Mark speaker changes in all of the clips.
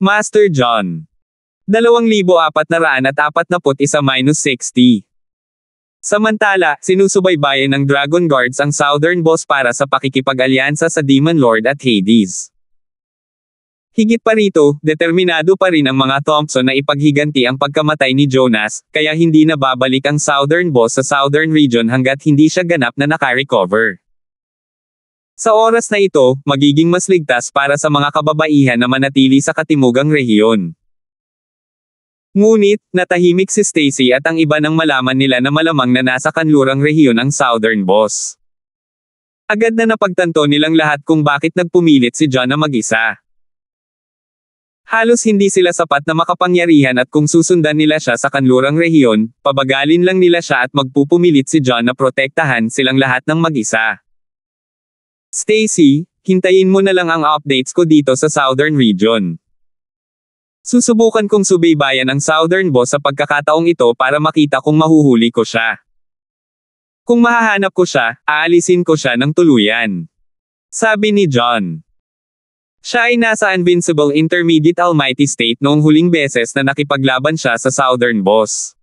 Speaker 1: Master John. 2,441-60. Samantala, sinusubaybayan ng Dragon Guards ang Southern Boss para sa pakikipag-alyansa sa Demon Lord at Hades. Higit pa rito, determinado pa rin ang mga Thompson na ipaghiganti ang pagkamatay ni Jonas, kaya hindi na babalik ang Southern Boss sa Southern Region hanggat hindi siya ganap na nakarecover. Sa oras na ito, magiging mas ligtas para sa mga kababaihan na manatili sa katimugang rehiyon. Ngunit, natahimik si Stacy at ang iba nang malaman nila na malamang na nasa kanlurang rehiyon ang Southern Boss. Agad na napagtanto nilang lahat kung bakit nagpumilit si John na mag-isa. Halos hindi sila sapat na makapangyarihan at kung susundan nila siya sa kanlurang rehiyon, pabagalin lang nila siya at magpupumilit si John na protektahan silang lahat ng mag-isa. Stacy, hintayin mo na lang ang updates ko dito sa Southern Region. Susubukan kong subaybayan ang Southern Boss sa pagkakataong ito para makita kung mahuhuli ko siya. Kung mahahanap ko siya, aalisin ko siya ng tuluyan. Sabi ni John. Siya ay nasa Invincible Intermediate Almighty State noong huling beses na nakipaglaban siya sa Southern Boss.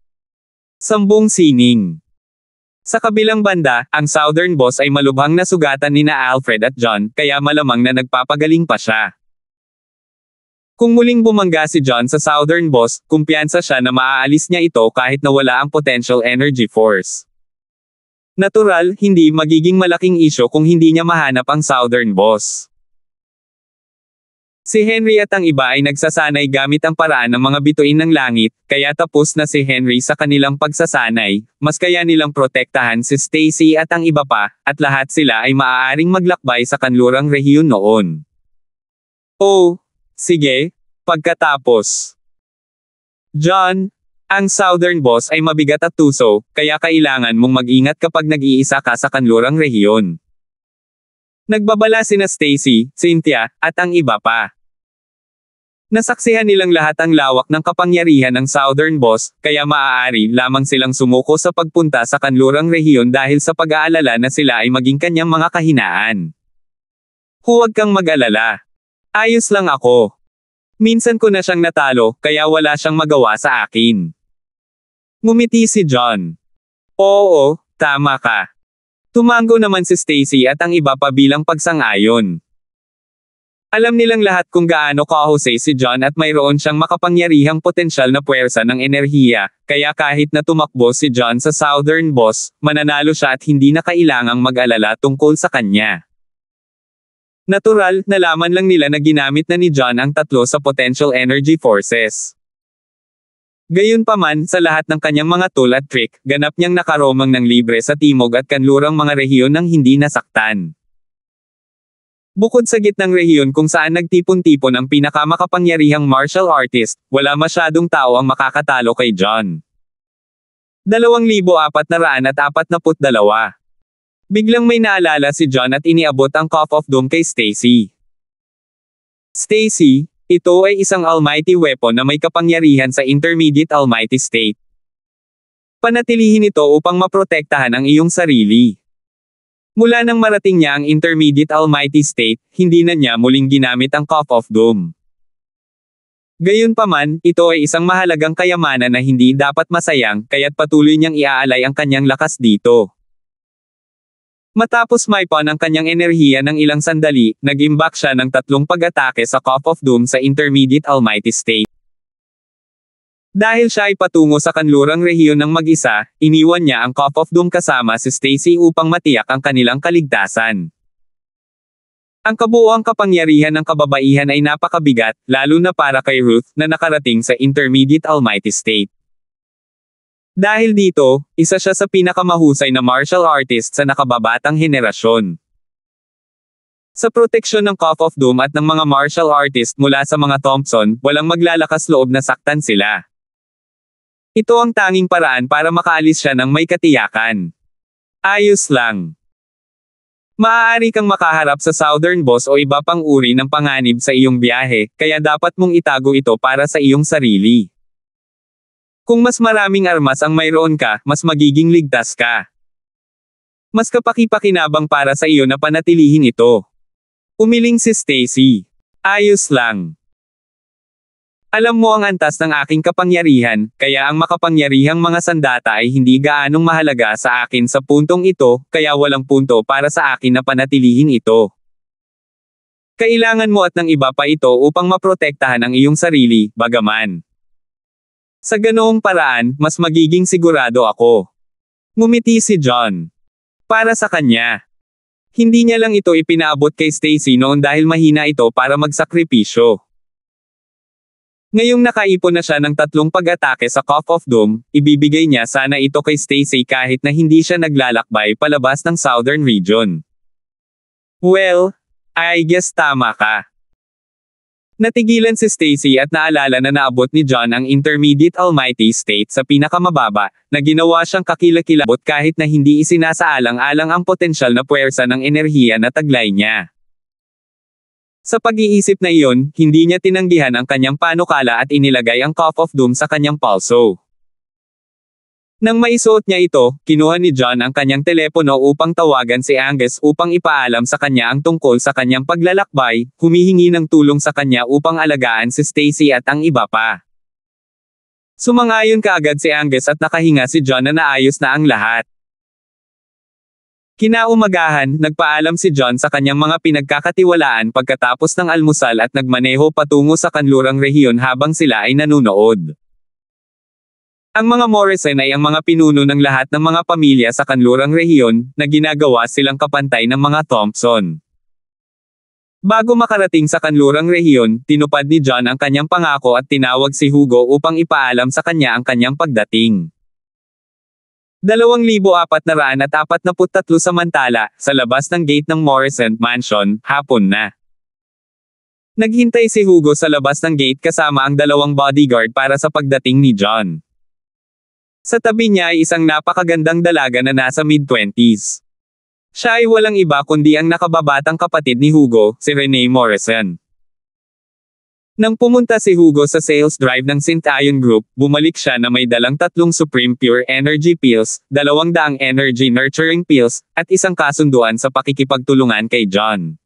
Speaker 1: Sambong sining. Sa kabilang banda, ang Southern Boss ay malubhang nasugatan ni na Alfred at John, kaya malamang na nagpapagaling pa siya. Kung muling bumangga si John sa Southern Boss, kumpiyansa siya na maaalis niya ito kahit na wala ang potential energy force. Natural, hindi magiging malaking isyo kung hindi niya mahanap ang Southern Boss. Si Henry at ang iba ay nagsasanay gamit ang paraan ng mga bituin ng langit, kaya tapos na si Henry sa kanilang pagsasanay, mas kaya nilang protektahan si Stacy at ang iba pa, at lahat sila ay maaaring maglakbay sa kanlurang rehiyon noon. Oh, sige, pagkatapos. John, ang Southern Boss ay mabigat at tuso, kaya kailangan mong mag-ingat kapag nag-iisa ka sa kanlurang rehiyon. Nagbabala sina Stacy, Cynthia, at ang iba pa. Nasaksihan nilang lahat ang lawak ng kapangyarihan ng Southern Boss, kaya maaari lamang silang sumuko sa pagpunta sa kanlurang rehiyon dahil sa pag-aalala na sila ay maging kanyang mga kahinaan. Huwag kang mag-alala. Ayos lang ako. Minsan ko na siyang natalo, kaya wala siyang magawa sa akin. Ngumiti si John. Oo, tama ka. Tumango naman si Stacy at ang iba pa bilang pagsang-ayon. Alam nilang lahat kung gaano kahusay si John at mayroon siyang makapangyarihang potensyal na puwersa ng enerhiya, kaya kahit na tumakbo si John sa Southern Boss, mananalo siya at hindi na kailangang mag-alala tungkol sa kanya. Natural, nalaman lang nila na ginamit na ni John ang tatlo sa potential energy forces. Gayunpaman, sa lahat ng kanyang mga tool at trick, ganap niyang nakaromang ng libre sa timog at kanlurang mga rehiyon ng hindi nasaktan. Bukod sa gitnang rehiyon kung saan nagtipon-tipon ang pinakamakapangyarihang martial artist, wala masyadong tao ang makakatalo kay John. 2,442 Biglang may naalala si John at iniabot ang Cough of Doom kay Stacy. Stacy, ito ay isang almighty weapon na may kapangyarihan sa intermediate almighty state. Panatilihin ito upang maprotektahan ang iyong sarili. Mula nang marating niya ang Intermediate Almighty State, hindi na niya muling ginamit ang Cup of Doom. Gayunpaman, ito ay isang mahalagang kayamanan na hindi dapat masayang, kaya't patuloy niyang iaalay ang kanyang lakas dito. Matapos maipon ang kanyang enerhiya ng ilang sandali, nag-imbak siya ng tatlong pag-atake sa Cup of Doom sa Intermediate Almighty State. Dahil siya ay patungo sa kanlurang rehiyon ng mag-isa, iniwan niya ang Cop of Doom kasama si Stacy upang matiyak ang kanilang kaligtasan. Ang kabuoang kapangyarihan ng kababaihan ay napakabigat, lalo na para kay Ruth na nakarating sa Intermediate Almighty State. Dahil dito, isa siya sa pinakamahusay na martial artist sa nakababatang henerasyon. Sa proteksyon ng Cup of Doom at ng mga martial artist mula sa mga Thompson, walang maglalakas loob na saktan sila. Ito ang tanging paraan para makaalis siya ng may katiyakan. Ayos lang. Maaari kang makaharap sa Southern Boss o iba pang uri ng panganib sa iyong biyahe, kaya dapat mong itago ito para sa iyong sarili. Kung mas maraming armas ang mayroon ka, mas magiging ligtas ka. Mas kapakipakinabang para sa iyo na panatilihin ito. Umiling si Stacy. Ayos lang. Alam mo ang antas ng aking kapangyarihan, kaya ang makapangyarihang mga sandata ay hindi gaanong mahalaga sa akin sa puntong ito, kaya walang punto para sa akin na panatilihin ito. Kailangan mo at ng iba pa ito upang maprotektahan ang iyong sarili, bagaman. Sa ganoong paraan, mas magiging sigurado ako. Ngumiti si John. Para sa kanya. Hindi niya lang ito ipinaabot kay Stacy noon dahil mahina ito para magsakripisyo. Ngayong nakaipon na siya ng tatlong pag-atake sa Cough of Doom, ibibigay niya sana ito kay Stacy kahit na hindi siya naglalakbay palabas ng Southern Region. Well, I guess tama ka. Natigilan si Stacy at naalala na naabot ni John ang Intermediate Almighty State sa pinakamababa, na ginawa siyang kakilakilabot kahit na hindi isinasaalang-alang ang potensyal na puwersa ng enerhiya na taglay niya. Sa pag-iisip na iyon, hindi niya tinanggihan ang kanyang panukala at inilagay ang cuff of doom sa kanyang palso. Nang maisuot niya ito, kinuha ni John ang kanyang telepono upang tawagan si Angus upang ipaalam sa kanya ang tungkol sa kanyang paglalakbay, humihingi ng tulong sa kanya upang alagaan si Stacy at ang iba pa. Sumangayon kaagad si Angus at nakahinga si John na naayos na ang lahat. Kinaumagahan, nagpaalam si John sa kanyang mga pinagkakatiwalaan pagkatapos ng almusal at nagmaneho patungo sa kanlurang rehiyon habang sila ay nanunood. Ang mga Morrison ay ang mga pinuno ng lahat ng mga pamilya sa kanlurang rehiyon, na ginagawa silang kapantay ng mga Thompson. Bago makarating sa kanlurang rehiyon, tinupad ni John ang kanyang pangako at tinawag si Hugo upang ipaalam sa kanya ang kanyang pagdating. 2,443 samantala, sa labas ng gate ng Morrison Mansion, hapon na. Naghintay si Hugo sa labas ng gate kasama ang dalawang bodyguard para sa pagdating ni John. Sa tabi niya ay isang napakagandang dalaga na nasa mid-twenties. Siya ay walang iba kundi ang nakababatang kapatid ni Hugo, si Renee Morrison. Nang pumunta si Hugo sa sales drive ng Sintayon Group, bumalik siya na may dalang tatlong Supreme Pure Energy Pills, dalawang daang Energy Nurturing Pills, at isang kasunduan sa pakikipagtulungan kay John.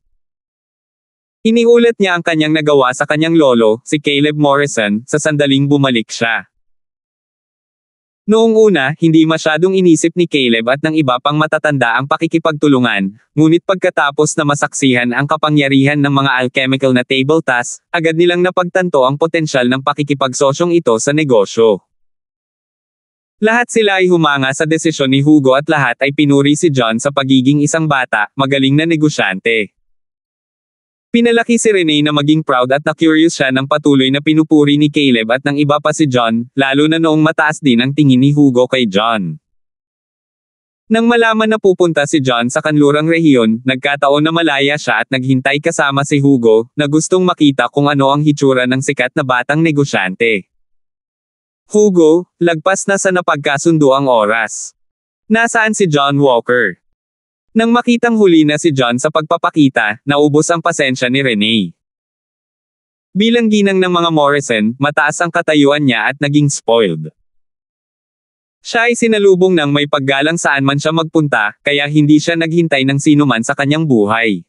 Speaker 1: Iniulat niya ang kanyang nagawa sa kanyang lolo, si Caleb Morrison, sa sandaling bumalik siya. Noong una, hindi masyadong inisip ni Caleb at ng iba pang matatanda ang pakikipagtulungan, ngunit pagkatapos na masaksihan ang kapangyarihan ng mga alchemical na table tasks, agad nilang napagtanto ang potensyal ng pakikipagsosyong ito sa negosyo. Lahat sila ay humanga sa desisyon ni Hugo at lahat ay pinuri si John sa pagiging isang bata, magaling na negosyante. Pinalaki si Renee na maging proud at na-curious siya ng patuloy na pinupuri ni Caleb at ng iba pa si John, lalo na noong mataas din ang tingin ni Hugo kay John. Nang malaman na pupunta si John sa kanlurang rehiyon, nagkataon na malaya siya at naghintay kasama si Hugo, na gustong makita kung ano ang hitsura ng sikat na batang negosyante. Hugo, lagpas na sa napagkasundo ang oras. Nasaan si John Walker? Nang makitang huli na si John sa pagpapakita, naubos ang pasensya ni Renee. Bilang ginang ng mga Morrison, mataas ang katayuan niya at naging spoiled. Siya ay sinalubong ng may paggalang saan man siya magpunta, kaya hindi siya naghintay ng sino man sa kanyang buhay.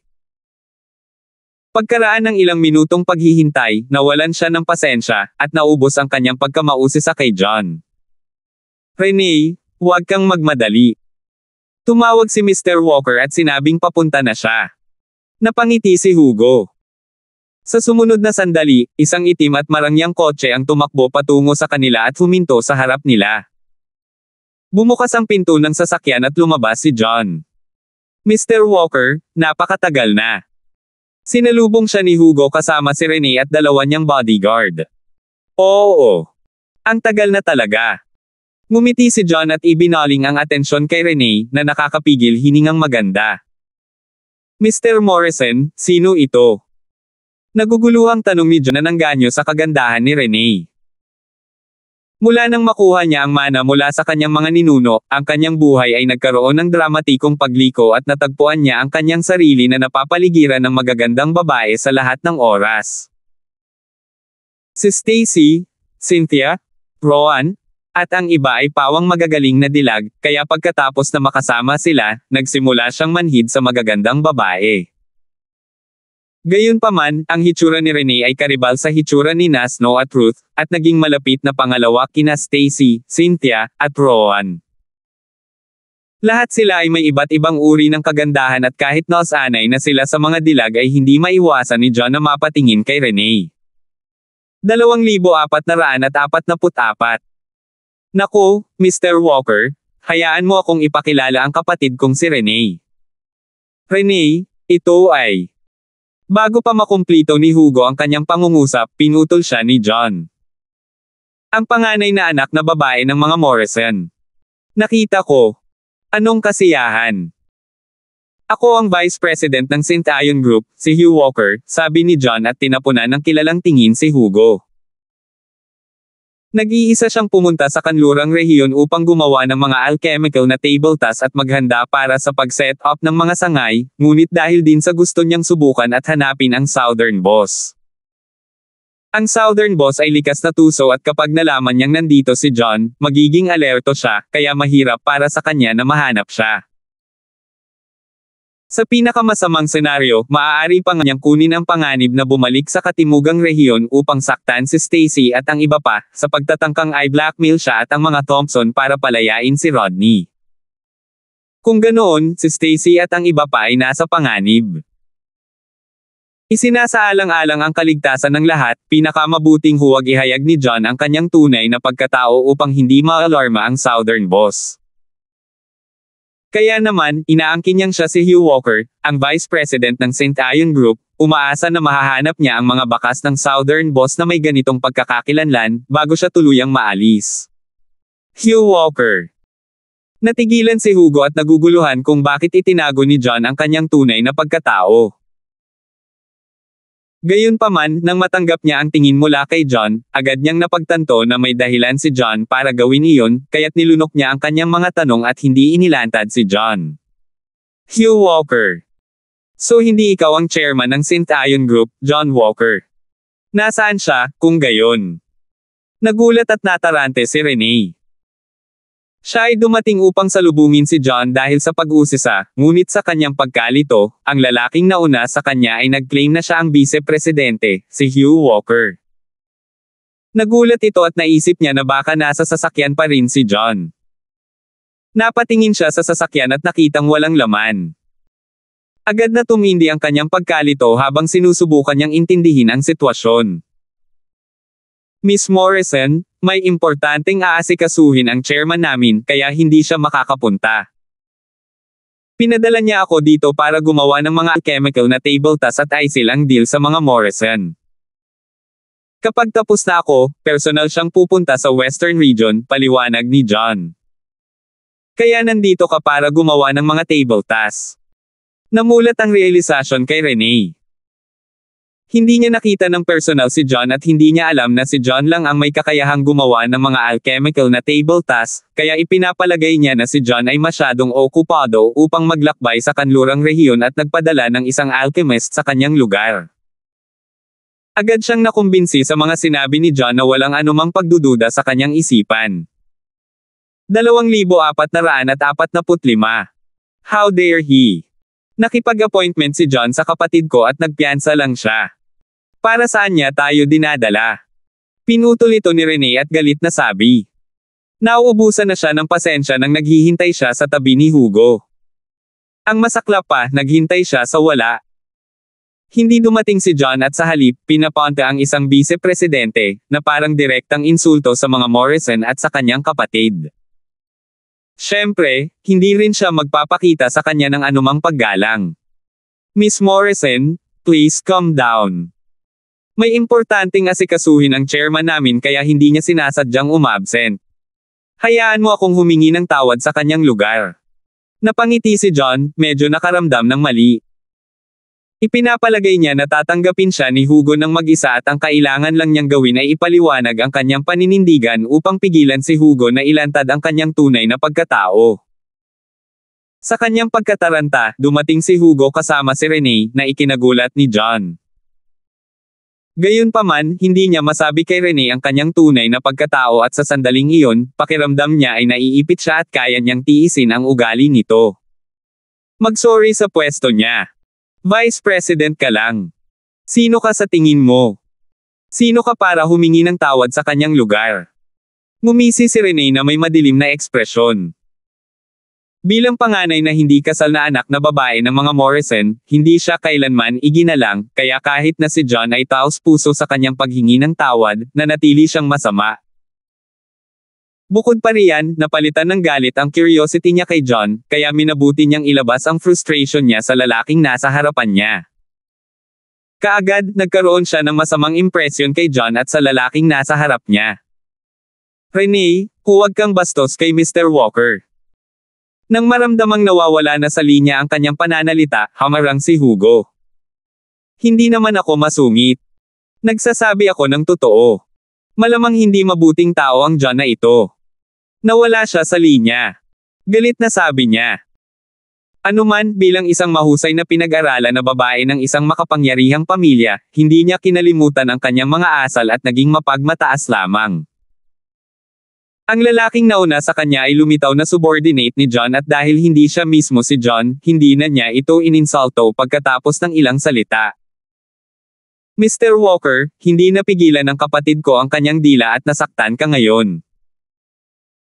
Speaker 1: Pagkaraan ng ilang minutong paghihintay, nawalan siya ng pasensya, at naubos ang kanyang pagkamausi sa kay John. Renee, huwag kang magmadali. Tumawag si Mr. Walker at sinabing papunta na siya. Napangiti si Hugo. Sa sumunod na sandali, isang itim at marangyang kotse ang tumakbo patungo sa kanila at huminto sa harap nila. Bumukas ang pinto ng sasakyan at lumabas si John. Mr. Walker, napakatagal na. Sinalubong siya ni Hugo kasama si Rene at dalawa niyang bodyguard. Oo. Ang tagal na talaga. Ngumiti si John at ibinaling ang atensyon kay Renee, na nakakapigil hiningang maganda. Mr. Morrison, sino ito? Nagugulo ang tanong ni John na nangganyo sa kagandahan ni Renee. Mula nang makuha niya ang mana mula sa kanyang mga ninuno, ang kanyang buhay ay nagkaroon ng dramatikong pagliko at natagpuan niya ang kanyang sarili na napapaligiran ng magagandang babae sa lahat ng oras. Si Stacy, Cynthia, Rowan, at ang iba ay pawang magagaling na dilag, kaya pagkatapos na makasama sila, nagsimula siyang manhid sa magagandang babae. Gayunpaman, ang hitsura ni Renee ay karibal sa hitsura ni Nas No at Ruth, at naging malapit na pangalawa kina Stacy, Cynthia, at Rowan. Lahat sila ay may iba't ibang uri ng kagandahan at kahit nausanay na sila sa mga dilag ay hindi maiwasan ni John na mapatingin kay Renee. 2,444 Naku, Mr. Walker, hayaan mo akong ipakilala ang kapatid kong si Renee. Renee, ito ay... Bago pa makumplito ni Hugo ang kanyang pangungusap, pinutol siya ni John. Ang panganay na anak na babae ng mga Morrison. Nakita ko. Anong kasiyahan? Ako ang Vice President ng St. Ion Group, si Hugh Walker, sabi ni John at tinapunan ng kilalang tingin si Hugo. Nag-iisa siyang pumunta sa kanlurang rehiyon upang gumawa ng mga alchemical na table tasks at maghanda para sa pag-set up ng mga sangay, ngunit dahil din sa gusto niyang subukan at hanapin ang Southern Boss. Ang Southern Boss ay likas na tuso at kapag nalaman niyang nandito si John, magiging alerto siya, kaya mahirap para sa kanya na mahanap siya. Sa pinakamasamang senaryo, maaari pa niyang kunin ang panganib na bumalik sa katimugang rehiyon upang saktan si Stacy at ang iba pa, sa pagtatangkang ay blackmail siya at ang mga Thompson para palayain si Rodney. Kung ganoon, si Stacy at ang iba pa ay nasa panganib. Isinasaalang-alang ang kaligtasan ng lahat, pinakamabuting huwag ihayag ni John ang kanyang tunay na pagkatao upang hindi maalarma ang Southern Boss. Kaya naman, inaangkin niyang siya si Hugh Walker, ang Vice President ng St. Ion Group, umaasa na mahahanap niya ang mga bakas ng Southern boss na may ganitong pagkakakilanlan, bago siya tuluyang maalis. Hugh Walker Natigilan si Hugo at naguguluhan kung bakit itinago ni John ang kanyang tunay na pagkatao. Gayunpaman, nang matanggap niya ang tingin mula kay John, agad niyang napagtanto na may dahilan si John para gawin iyon, kaya't nilunok niya ang kanyang mga tanong at hindi inilantad si John. Hugh Walker So hindi ikaw ang chairman ng St. Ion Group, John Walker. Nasaan siya, kung gayon? Nagulat at natarante si Renee. Siya ay dumating upang salubungin si John dahil sa pag-usisa, ngunit sa kanyang pagkalito, ang lalaking nauna sa kanya ay nag-claim na siya ang vice-presidente, si Hugh Walker. Nagulat ito at naisip niya na baka nasa sasakyan pa rin si John. Napatingin siya sa sasakyan at nakitang walang laman. Agad na tumindi ang kanyang pagkalito habang sinusubukan niyang intindihin ang sitwasyon. Miss Morrison, may importanteng aasikasuhin ang chairman namin kaya hindi siya makakapunta. Pinadala niya ako dito para gumawa ng mga chemical na table tas at ISIL ang deal sa mga Morrison. Kapag tapos na ako, personal siyang pupunta sa Western Region, paliwanag ni John. Kaya nandito ka para gumawa ng mga table tasks. Namulat ang realisasyon kay Renee. Hindi niya nakita ng personal si John at hindi niya alam na si John lang ang may kakayahang gumawa ng mga alchemical na table tasks, kaya ipinapalagay niya na si John ay masyadong okupado upang maglakbay sa kanlurang rehiyon at nagpadala ng isang alchemist sa kanyang lugar. Agad siyang nakumbinsi sa mga sinabi ni John na walang anumang pagdududa sa kanyang isipan. 2,445 How dare he? Nakipag-appointment si John sa kapatid ko at nagpiansa lang siya. Para saan niya tayo dinadala? Pinutol ito ni Rene at galit na sabi. Nauubusan na siya ng pasensya nang naghihintay siya sa tabi ni Hugo. Ang masakla pa, naghintay siya sa wala. Hindi dumating si John at sa halip, pinaponte ang isang vice-presidente, na parang direktang insulto sa mga Morrison at sa kanyang kapatid. Siyempre, hindi rin siya magpapakita sa kanya ng anumang paggalang. Miss Morrison, please calm down. May importanteng asikasuhin ang chairman namin kaya hindi niya sinasadyang umabsent. Hayaan mo akong humingi ng tawad sa kanyang lugar. Napangiti si John, medyo nakaramdam ng mali. Ipinapalagay niya na tatanggapin siya ni Hugo ng mag-isa at ang kailangan lang niyang gawin ay ipaliwanag ang kanyang paninindigan upang pigilan si Hugo na ilantad ang kanyang tunay na pagkatao. Sa kanyang pagkataranta, dumating si Hugo kasama si Renee na ikinagulat ni John. Gayunpaman, hindi niya masabi kay Rene ang kanyang tunay na pagkatao at sa sandaling iyon, pakiramdam niya ay naiipit siya at kaya niyang tiisin ang ugali nito. Magsorry sa pwesto niya. Vice President ka lang. Sino ka sa tingin mo? Sino ka para humingi ng tawad sa kanyang lugar? Ngumisi si Rene na may madilim na ekspresyon. Bilang panganay na hindi kasal na anak na babae ng mga Morrison, hindi siya kailanman iginalang, kaya kahit na si John ay taos puso sa kanyang paghingi ng tawad, nanatili siyang masama. Bukod pa riyan, napalitan ng galit ang curiosity niya kay John, kaya minabuti niyang ilabas ang frustration niya sa lalaking nasa harapan niya. Kaagad, nagkaroon siya ng masamang impresyon kay John at sa lalaking nasa harap niya. Renee, huwag kang bastos kay Mr. Walker. Nang maramdamang nawawala na sa linya ang kanyang pananalita, hamarang si Hugo. Hindi naman ako masungit. Nagsasabi ako ng totoo. Malamang hindi mabuting tao ang John na ito. Nawala siya sa linya. Galit na sabi niya. Anuman, bilang isang mahusay na pinag-aralan na babae ng isang makapangyarihang pamilya, hindi niya kinalimutan ang kanyang mga asal at naging mapagmataas lamang. Ang lalaking nauna sa kanya ay lumitaw na subordinate ni John at dahil hindi siya mismo si John, hindi na niya ito ininsalto pagkatapos ng ilang salita. Mr. Walker, hindi napigilan ng kapatid ko ang kanyang dila at nasaktan ka ngayon.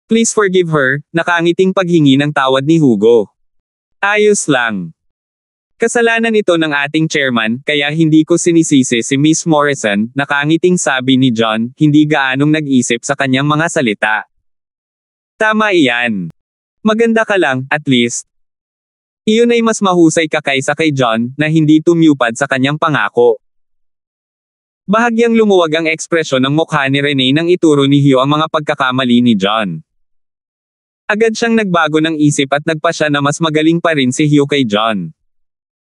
Speaker 1: Please forgive her, nakangiting paghingi ng tawad ni Hugo. Ayos lang. Kasalanan ito ng ating chairman, kaya hindi ko sinisisi si Miss Morrison, nakangiting sabi ni John, hindi gaanong nag-isip sa kanyang mga salita. Tama iyan. Maganda ka lang, at least. Iyon ay mas mahusay ka kaysa kay John, na hindi tumupad sa kanyang pangako. Bahagyang lumuwag ang ekspresyon ng mukha ni Rene nang ituro ni Hugh ang mga pagkakamali ni John. Agad siyang nagbago ng isip at nagpa siya na mas magaling pa rin si Hugh kay John.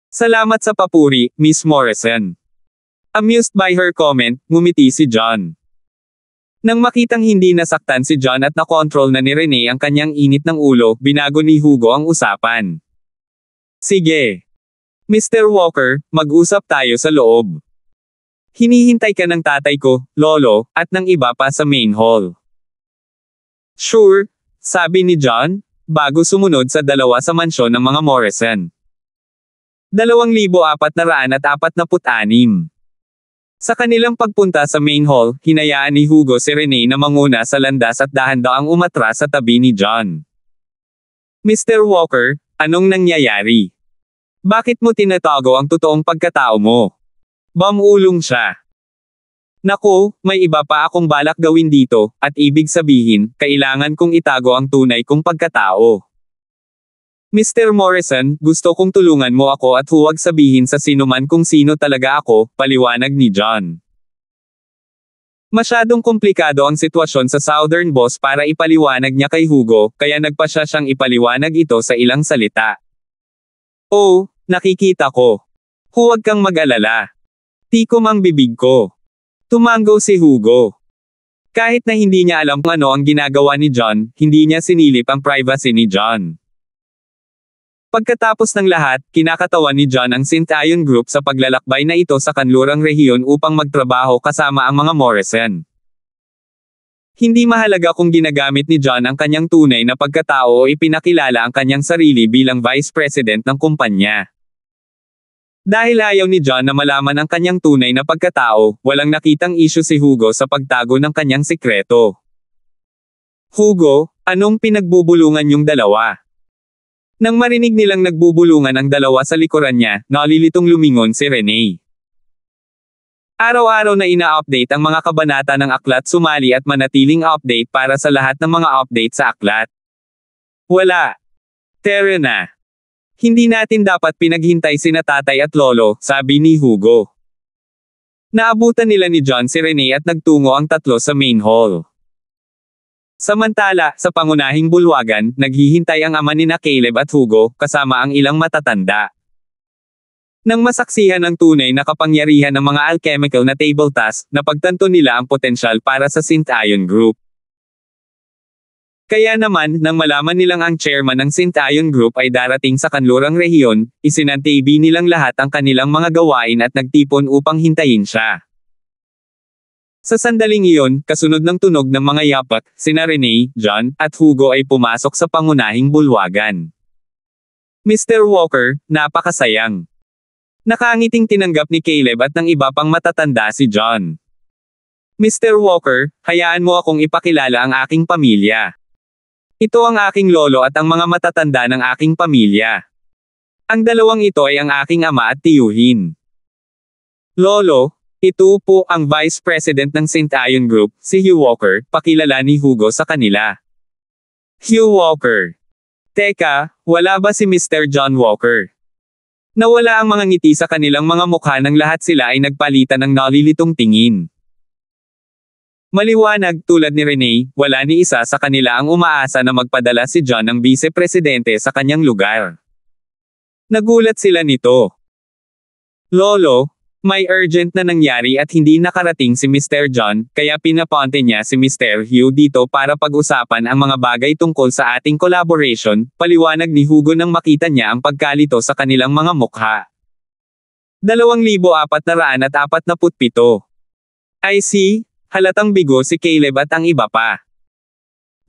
Speaker 1: Salamat sa papuri, Miss Morrison. Amused by her comment, ngumiti si John. Nang makitang hindi nasaktan si John at na-control na ni Rene ang kanyang init ng ulo, binago ni Hugo ang usapan. Sige. Mr. Walker, mag-usap tayo sa loob. Hinihintay ka ng tatay ko, lolo, at ng iba pa sa main hall. Sure, sabi ni John, bago sumunod sa dalawa sa mansyon ng mga Morrison. 2,446. Sa kanilang pagpunta sa main hall, hinayaan ni Hugo si Rene na manguna sa landas at dahan-daang umatras sa tabi ni John. Mr. Walker, anong nangyayari? Bakit mo tinatago ang totoong pagkatao mo? Bamulong siya. Naku, may iba pa akong balak gawin dito, at ibig sabihin, kailangan kong itago ang tunay kong pagkatao. Mr. Morrison, gusto kong tulungan mo ako at huwag sabihin sa sinuman kung sino talaga ako, paliwanag ni John. Masyadong komplikado ang sitwasyon sa Southern Boss para ipaliwanag niya kay Hugo, kaya nagpa siya siyang ipaliwanag ito sa ilang salita. Oh, nakikita ko. Huwag kang mag-alala. Tiko mang bibig ko. Tumango si Hugo. Kahit na hindi niya alam kung ano ang ginagawa ni John, hindi niya sinilip ang privacy ni John. Pagkatapos ng lahat, kinakatawan ni John ang St. Ion Group sa paglalakbay na ito sa kanlurang rehiyon upang magtrabaho kasama ang mga Morrison. Hindi mahalaga kung ginagamit ni John ang kanyang tunay na pagkatao o ipinakilala ang kanyang sarili bilang vice president ng kumpanya. Dahil ayaw ni John na malaman ang kanyang tunay na pagkatao, walang nakitang isyo si Hugo sa pagtago ng kanyang sikreto. Hugo, anong pinagbubulungan yung dalawa? Nang marinig nilang nagbubulungan ang dalawa sa likuran niya, nalilitong lumingon si Renee. Araw-araw na ina-update ang mga kabanata ng aklat sumali at manatiling update para sa lahat ng mga update sa aklat. Wala. Tere na. Hindi natin dapat pinaghintay sina tatay at lolo, sabi ni Hugo. Naabutan nila ni John si Rene at nagtungo ang tatlo sa main hall. Samantala, sa pangunahing bulwagan, naghihintay ang ama nina Caleb at Hugo, kasama ang ilang matatanda. Nang masaksihan ang tunay na kapangyarihan ng mga alchemical na table task, napagtanto nila ang potensyal para sa Synth-Ion Group. Kaya naman, nang malaman nilang ang chairman ng Synth-Ion Group ay darating sa kanlurang rehiyon, isinantibi nilang lahat ang kanilang mga gawain at nagtipon upang hintayin siya. Sa sandaling iyon, kasunod ng tunog ng mga yapat, sina Rene, John, at Hugo ay pumasok sa pangunahing bulwagan. Mr. Walker, napakasayang. Nakangiting tinanggap ni Caleb at ng iba pang matatanda si John. Mr. Walker, hayaan mo akong ipakilala ang aking pamilya. Ito ang aking lolo at ang mga matatanda ng aking pamilya. Ang dalawang ito ay ang aking ama at tiyuhin. Lolo, ito po ang Vice President ng St. Ion Group, si Hugh Walker, pakilala ni Hugo sa kanila. Hugh Walker. Teka, wala ba si Mr. John Walker? Nawala ang mga ngiti sa kanilang mga mukha nang lahat sila ay nagpalitan ng nalilitong tingin. Maliwanag tulad ni Rene, wala ni isa sa kanila ang umaasa na magpadala si John ng vice-presidente sa kanyang lugar. Nagulat sila nito. Lolo, may urgent na nangyari at hindi nakarating si Mr. John, kaya pinaponte niya si Mr. Hugh dito para pag-usapan ang mga bagay tungkol sa ating collaboration, paliwanag ni Hugo nang makita niya ang pagkalito sa kanilang mga mukha. 2,447 I see, halatang bigo si Caleb at ang iba pa.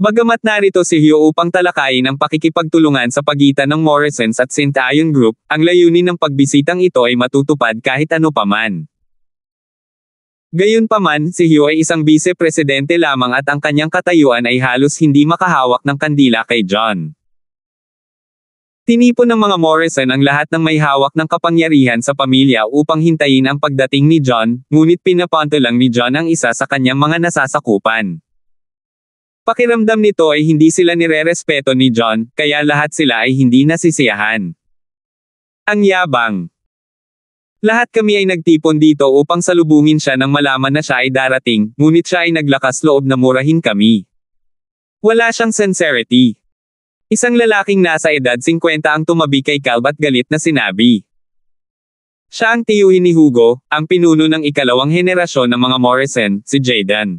Speaker 1: Bagamat narito si Hugh upang talakayin ang pakikipagtulungan sa pagitan ng Morrisons at St. Ion Group, ang layunin ng pagbisitang ito ay matutupad kahit ano paman. Gayunpaman, si Hugh ay isang vice-presidente lamang at ang kanyang katayuan ay halos hindi makahawak ng kandila kay John. Tinipon ng mga Morrison ang lahat ng may hawak ng kapangyarihan sa pamilya upang hintayin ang pagdating ni John, ngunit pinaponto lang ni John ang isa sa kanyang mga nasasakupan. Pakiramdam nito ay hindi sila nirerespeto ni John, kaya lahat sila ay hindi nasisiyahan. Ang yabang. Lahat kami ay nagtipon dito upang salubungin siya nang malaman na siya ay darating, ngunit siya ay naglakas loob na murahin kami. Wala siyang sincerity. Isang lalaking nasa edad 50 ang tumabi kay Calb galit na sinabi. Siya ang tiyuhin ni Hugo, ang pinuno ng ikalawang henerasyon ng mga Morrison, si Jaden.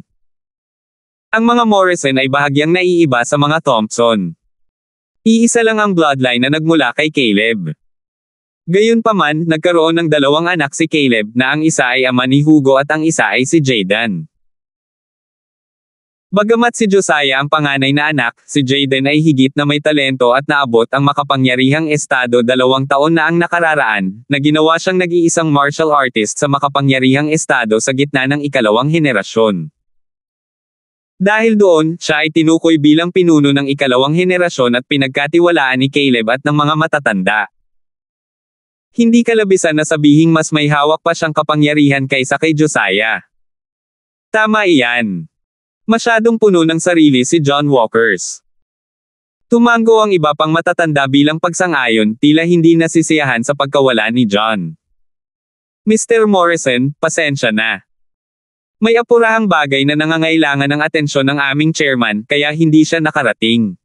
Speaker 1: Ang mga Morrison ay bahagyang naiiba sa mga Thompson. Iisa lang ang bloodline na nagmula kay Caleb. Gayunpaman, nagkaroon ng dalawang anak si Caleb na ang isa ay ama ni Hugo at ang isa ay si Jaden. Bagamat si Josiah ang panganay na anak, si Jaden ay higit na may talento at naabot ang makapangyarihang estado dalawang taon na ang nakararaan, na ginawa siyang nag-iisang martial artist sa makapangyarihang estado sa gitna ng ikalawang henerasyon. Dahil doon, siya ay tinukoy bilang pinuno ng ikalawang henerasyon at pinagkatiwalaan ni Caleb at ng mga matatanda. Hindi kalabisan na sabihing mas may hawak pa siyang kapangyarihan kaysa kay Josiah. Tama iyan. Masyadong puno ng sarili si John Walkers. Tumango ang iba pang matatanda bilang pagsang-ayon, tila hindi nasisiyahan sa pagkawala ni John. Mr. Morrison, pasensya na. May apurahang bagay na nangangailangan ng atensyon ng aming chairman, kaya hindi siya nakarating.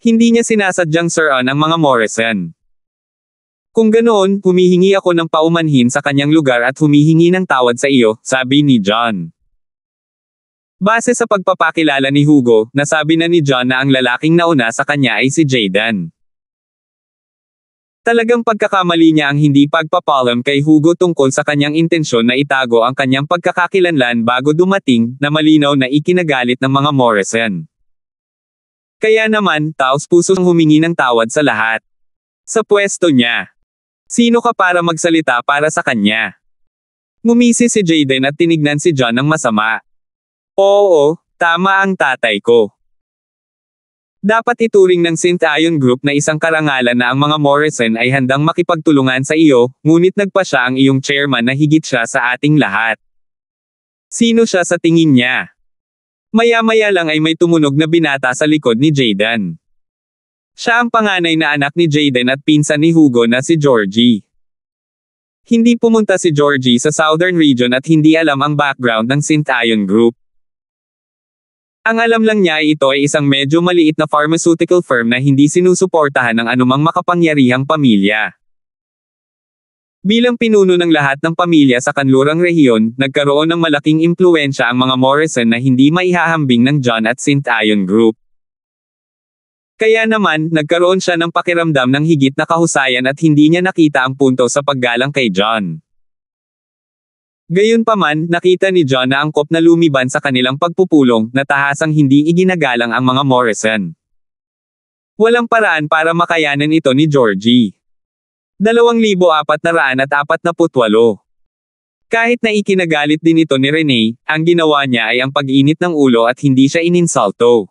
Speaker 1: Hindi niya sinasadyang Sir Ann ang mga Morrison. Kung ganoon, humihingi ako ng paumanhin sa kanyang lugar at humihingi ng tawad sa iyo, sabi ni John. Base sa pagpapakilala ni Hugo, nasabi na ni John na ang lalaking nauna sa kanya ay si Jaden. Talagang pagkakamali niya ang hindi pagpapalam kay Hugo tungkol sa kanyang intensyon na itago ang kanyang pagkakakilanlan bago dumating na malinaw na ikinagalit ng mga Morrison. Kaya naman, taos puso ang humingi ng tawad sa lahat. Sa pwesto niya. Sino ka para magsalita para sa kanya? Ngumisi si Jaden at tinignan si John ng masama. Oo, tama ang tatay ko. Dapat ituring ng Synth-Ion Group na isang karangalan na ang mga Morrison ay handang makipagtulungan sa iyo, ngunit nagpa siya ang iyong chairman na higit siya sa ating lahat. Sino siya sa tingin niya? Maya-maya lang ay may tumunog na binata sa likod ni Jaden. Siya ang panganay na anak ni Jaden at pinsan ni Hugo na si Georgie. Hindi pumunta si Georgie sa Southern Region at hindi alam ang background ng Synth-Ion Group. Ang alam lang niya ay ito ay isang medyo maliit na pharmaceutical firm na hindi sinusuportahan ng anumang makapangyarihang pamilya. Bilang pinuno ng lahat ng pamilya sa kanlurang rehiyon, nagkaroon ng malaking impluensya ang mga Morrison na hindi maihahambing ng John at St. Ion Group. Kaya naman, nagkaroon siya ng pakiramdam ng higit na kahusayan at hindi niya nakita ang punto sa paggalang kay John. Gayunpaman, nakita ni John na angkop na lumiban sa kanilang pagpupulong na tahasang hindi iginagalang ang mga Morrison. Walang paraan para makayanan ito ni Georgie. 2,448 Kahit na ikinagalit din ito ni Renee, ang ginawa niya ay ang pag-init ng ulo at hindi siya ininsalto.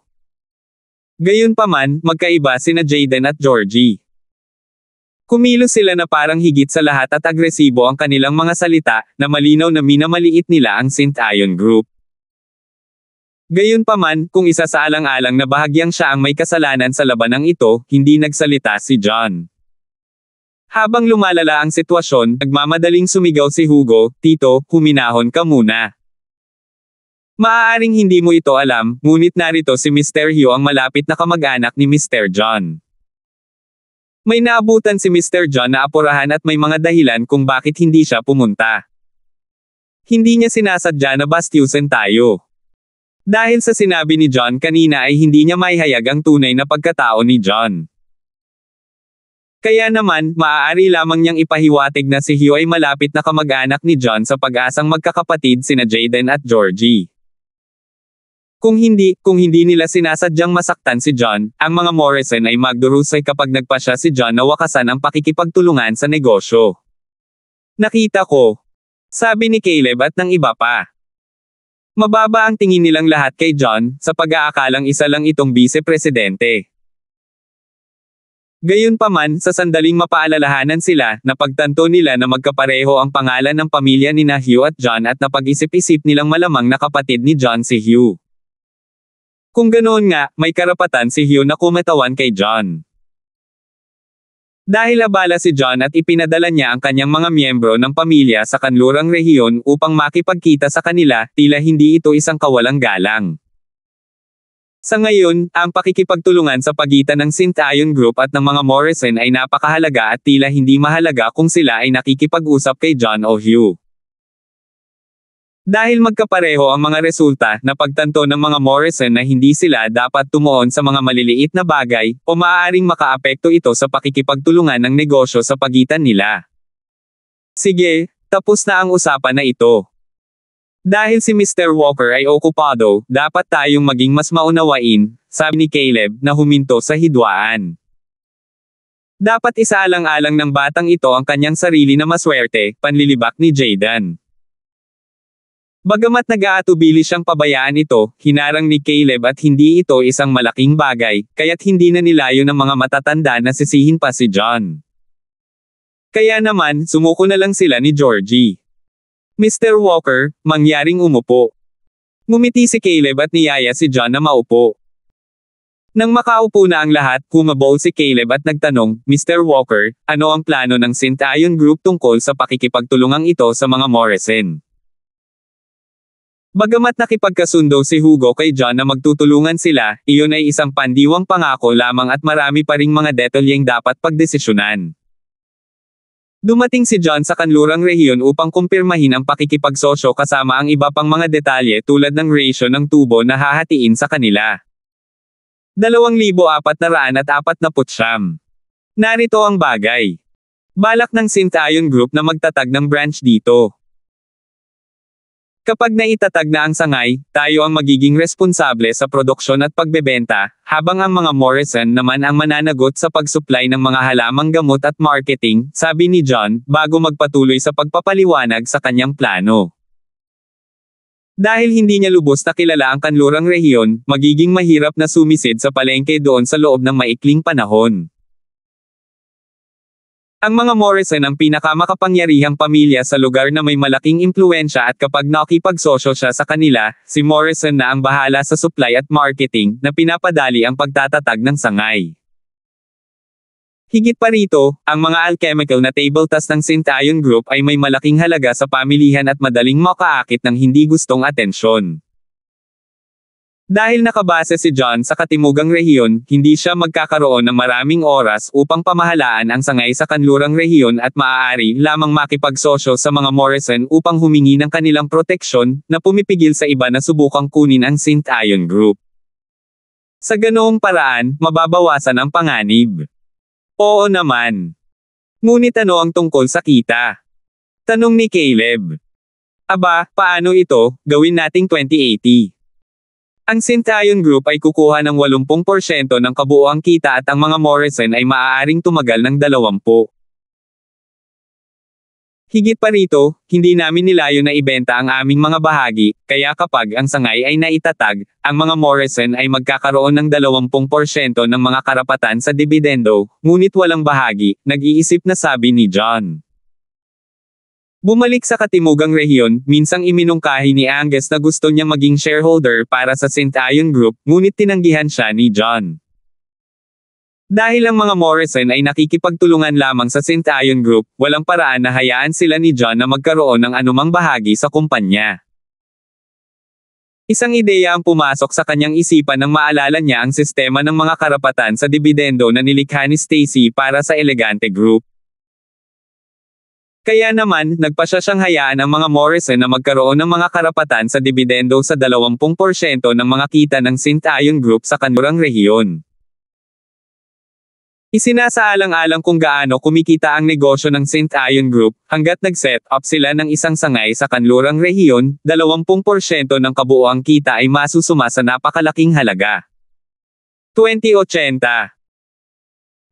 Speaker 1: Gayunpaman, magkaiba sina Jaden at Georgie. Kumilos sila na parang higit sa lahat at agresibo ang kanilang mga salita, na malinaw na minamaliit nila ang St. Ion Group. Gayunpaman, kung isa sa alang-alang na bahagyang siya ang may kasalanan sa labanang ito, hindi nagsalita si John. Habang lumalala ang sitwasyon, nagmamadaling sumigaw si Hugo, Tito, huminahon ka muna. Maaaring hindi mo ito alam, ngunit narito si Mr. Hugh ang malapit na kamag-anak ni Mr. John. May naabutan si Mr. John na apurahan at may mga dahilan kung bakit hindi siya pumunta. Hindi niya sinasadya na bastiusin tayo. Dahil sa sinabi ni John kanina ay hindi niya maihayag ang tunay na pagkatao ni John. Kaya naman, maaari lamang niyang ipahiwatig na si Hugh ay malapit na kamag-anak ni John sa pag-asang magkakapatid sina Jaden at Georgie. Kung hindi, kung hindi nila sinasadyang masaktan si John, ang mga Morrison ay magdurusay kapag nagpa siya si John na wakasan ang pakikipagtulungan sa negosyo. Nakita ko. Sabi ni Caleb at ng iba pa. Mababa ang tingin nilang lahat kay John, sa pag-aakalang isa lang itong vice-presidente. Gayunpaman, sa sandaling mapaalalahanan sila, napagtanto nila na magkapareho ang pangalan ng pamilya ni na Hugh at John at napag-isip-isip nilang malamang na kapatid ni John si Hugh. Kung ganoon nga, may karapatan si Hugh na kumatawan kay John. Dahil abala si John at ipinadala niya ang kanyang mga miyembro ng pamilya sa kanlurang rehiyon upang makipagkita sa kanila, tila hindi ito isang kawalang galang. Sa ngayon, ang pakikipagtulungan sa pagitan ng St. Ion Group at ng mga Morrison ay napakahalaga at tila hindi mahalaga kung sila ay nakikipag-usap kay John o Hugh. Dahil magkapareho ang mga resulta na pagtanto ng mga Morrison na hindi sila dapat tumuon sa mga maliliit na bagay, o maaaring makaapekto ito sa pakikipagtulungan ng negosyo sa pagitan nila. Sige, tapos na ang usapan na ito. Dahil si Mr. Walker ay okupado, dapat tayong maging mas maunawain, sabi ni Caleb na huminto sa hidwaan. Dapat isaalang-alang ng batang ito ang kanyang sarili na maswerte, panlilibak ni Jaden. Bagamat nag-aatubili siyang pabayaan ito, hinarang ni Caleb at hindi ito isang malaking bagay, kaya't hindi na nilayo ng mga matatanda na sisihin pa si John. Kaya naman, sumuko na lang sila ni Georgie. Mr. Walker, mangyaring umupo. Ngumiti si Caleb at niyaya si John na maupo. Nang makaupo na ang lahat, kumabaw si Caleb at nagtanong, Mr. Walker, ano ang plano ng St. Ion Group tungkol sa pakikipagtulungang ito sa mga Morrison? Bagamat nakipagkasundo si Hugo kay John na magtutulungan sila, iyon ay isang pandiwang pangako lamang at marami pa ring mga detalyeng dapat pagdesisyonan. Dumating si John sa kanlurang rehiyon upang kumpirmahin ang pakikipagsosyo kasama ang iba pang mga detalye tulad ng ratio ng tubo na hahatiin sa kanila. 2,449. Narito ang bagay. Balak ng Sintayon Group na magtatag ng branch dito. Kapag naitatag na ang sangay, tayo ang magiging responsable sa produksyon at pagbebenta, habang ang mga Morrison naman ang mananagot sa pagsupply ng mga halamang gamot at marketing, sabi ni John, bago magpatuloy sa pagpapaliwanag sa kanyang plano. Dahil hindi niya lubos na kilala ang kanlurang rehiyon, magiging mahirap na sumisid sa palengke doon sa loob ng maikling panahon. Ang mga Morrison ang pinakamakapangyarihang pamilya sa lugar na may malaking impluensya at kapag nakipagsosyo siya sa kanila, si Morrison na ang bahala sa supply at marketing na pinapadali ang pagtatatag ng sangay. Higit pa rito, ang mga alchemical na table tas ng Syntiron Group ay may malaking halaga sa pamilihan at madaling makaakit ng hindi gustong atensyon. Dahil nakabase si John sa Katimugang Rehiyon, hindi siya magkakaroon ng maraming oras upang pamahalaan ang sangay sa Kanlurang Rehiyon at maaari lamang makipagsosyo sa mga Morrison upang humingi ng kanilang proteksyon na pumipigil sa iba na subukang kunin ang St. Ion Group. Sa ganoong paraan, mababawasan ang panganib. Oo naman. Ngunit ano ang tungkol sa kita? Tanong ni Caleb. Aba, paano ito, gawin nating 2080? Ang Centurion Group ay kukuha ng 80% ng kabuoang kita at ang mga Morrison ay maaaring tumagal ng 20. Higit pa rito, hindi namin nilayo na ibenta ang aming mga bahagi, kaya kapag ang sangay ay naitatag, ang mga Morrison ay magkakaroon ng 20% ng mga karapatan sa dibidendo, ngunit walang bahagi, nag-iisip na sabi ni John. Bumalik sa Katimugang Rehiyon, minsang iminungkahi ni Angus na gusto niyang maging shareholder para sa St. Ion Group, ngunit tinanggihan siya ni John. Dahil ang mga Morrison ay nakikipagtulungan lamang sa St. Ion Group, walang paraan na hayaan sila ni John na magkaroon ng anumang bahagi sa kumpanya. Isang ideya ang pumasok sa kanyang isipan nang maalala niya ang sistema ng mga karapatan sa dibidendo na nilikha ni Stacy para sa Elegante Group. Kaya naman, nagpasyasanghayaan ang mga Morrison na magkaroon ng mga karapatan sa dibidendo sa 20% ng mga kita ng Sintayon Group sa kanurang rehiyon. Isinasaalang-alang kung gaano kumikita ang negosyo ng St. Ion Group, hanggat nag-set up sila ng isang sangay sa kanlurang rehiyon, 20% ng kabuoang kita ay masusuma sa napakalaking halaga. 2080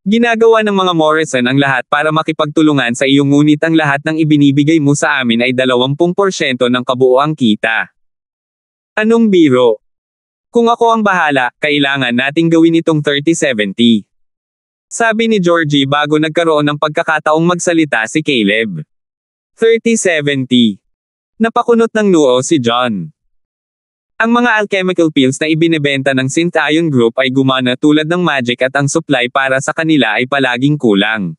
Speaker 1: Ginagawa ng mga Morrison ang lahat para makipagtulungan sa iyo ngunit ang lahat ng ibinibigay mo sa amin ay 20% ng kabuoang kita. Anong biro? Kung ako ang bahala, kailangan nating gawin itong 30-70. Sabi ni Georgie bago nagkaroon ng pagkakataong magsalita si Caleb. 30-70. Napakunot ng noo si John. Ang mga alchemical pills na ibinebenta ng synth Group ay gumana tulad ng magic at ang supply para sa kanila ay palaging kulang.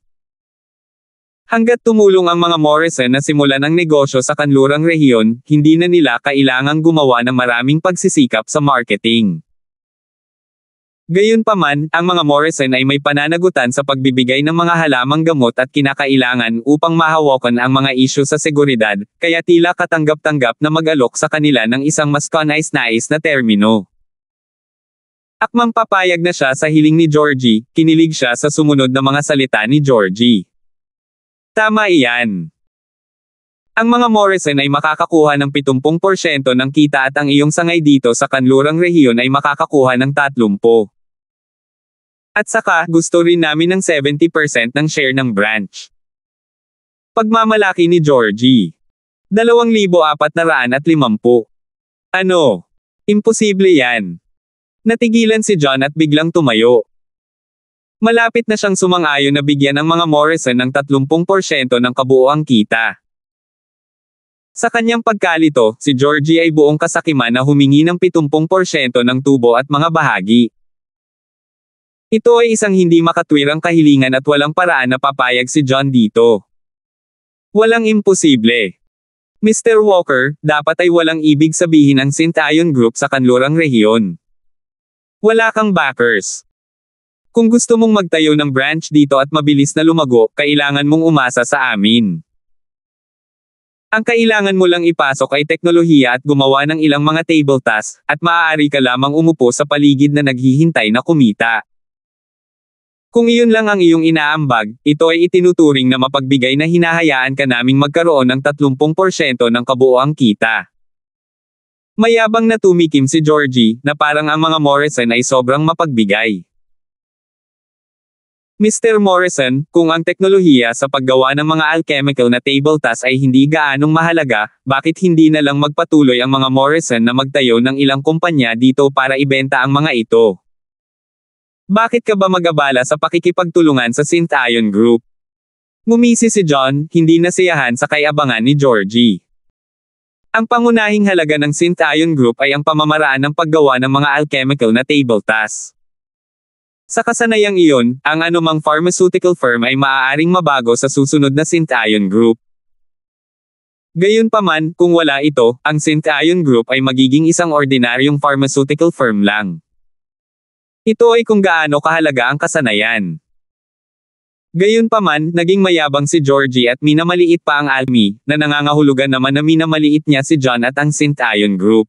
Speaker 1: Hanggat tumulong ang mga Morrison na simulan ang negosyo sa kanlurang rehiyon, hindi na nila kailangang gumawa ng maraming pagsisikap sa marketing. Gayunpaman, ang mga Morrison ay may pananagutan sa pagbibigay ng mga halamang gamot at kinakailangan upang mahawakan ang mga isyu sa seguridad, kaya tila katanggap-tanggap na mag-alok sa kanila ng isang mas kanais-nais na termino. Akmang papayag na siya sa hiling ni Georgie, kinilig siya sa sumunod na mga salita ni Georgie. Tama iyan. Ang mga Morrison ay makakakuha ng 70% ng kita at ang iyong sangay dito sa kanlurang rehiyon ay makakakuha ng 30. At saka, gusto rin namin ng 70% ng share ng branch. Pagmamalaki ni Georgie. 2,450. Ano? Imposible yan. Natigilan si John at biglang tumayo. Malapit na siyang sumang-ayon na bigyan ang mga Morrison ng 30% ng kabuoang kita. Sa kanyang pagkalito, si Georgie ay buong kasakiman na humingi ng 70% ng tubo at mga bahagi. Ito ay isang hindi makatwirang kahilingan at walang paraan na papayag si John dito. Walang imposible. Mr. Walker, dapat ay walang ibig sabihin ang Sintayon Group sa kanlurang rehiyon. Wala kang backers. Kung gusto mong magtayo ng branch dito at mabilis na lumago, kailangan mong umasa sa amin. Ang kailangan mo lang ipasok ay teknolohiya at gumawa ng ilang mga table tasks, at maaari ka lamang umupo sa paligid na naghihintay na kumita. Kung iyon lang ang iyong inaambag, ito ay itinuturing na mapagbigay na hinahayaan ka naming magkaroon ng 30% ng kabuoang kita. Mayabang na tumikim si Georgie, na parang ang mga Morrison ay sobrang mapagbigay. Mr. Morrison, kung ang teknolohiya sa paggawa ng mga alchemical na table tas ay hindi gaanong mahalaga, bakit hindi na lang magpatuloy ang mga Morrison na magtayo ng ilang kumpanya dito para ibenta ang mga ito? Bakit ka ba magabala sa pakikipagtulungan sa Synth-Ion Group? Ngumisi si John, hindi nasiyahan sa kayabangan ni Georgie. Ang pangunahing halaga ng Synth-Ion Group ay ang pamamaraan ng paggawa ng mga alchemical na table tas. Sa kasanayang iyon, ang anumang pharmaceutical firm ay maaaring mabago sa susunod na Syntion Group. Gayunpaman, kung wala ito, ang Syntion Group ay magiging isang ordinaryong pharmaceutical firm lang. Ito ay kung gaano kahalaga ang kasanayan. Gayunpaman, naging mayabang si Georgie at minamaliit pa ang Almi, na nangangahulugan naman na minamaliit niya si John at ang Syntion Group.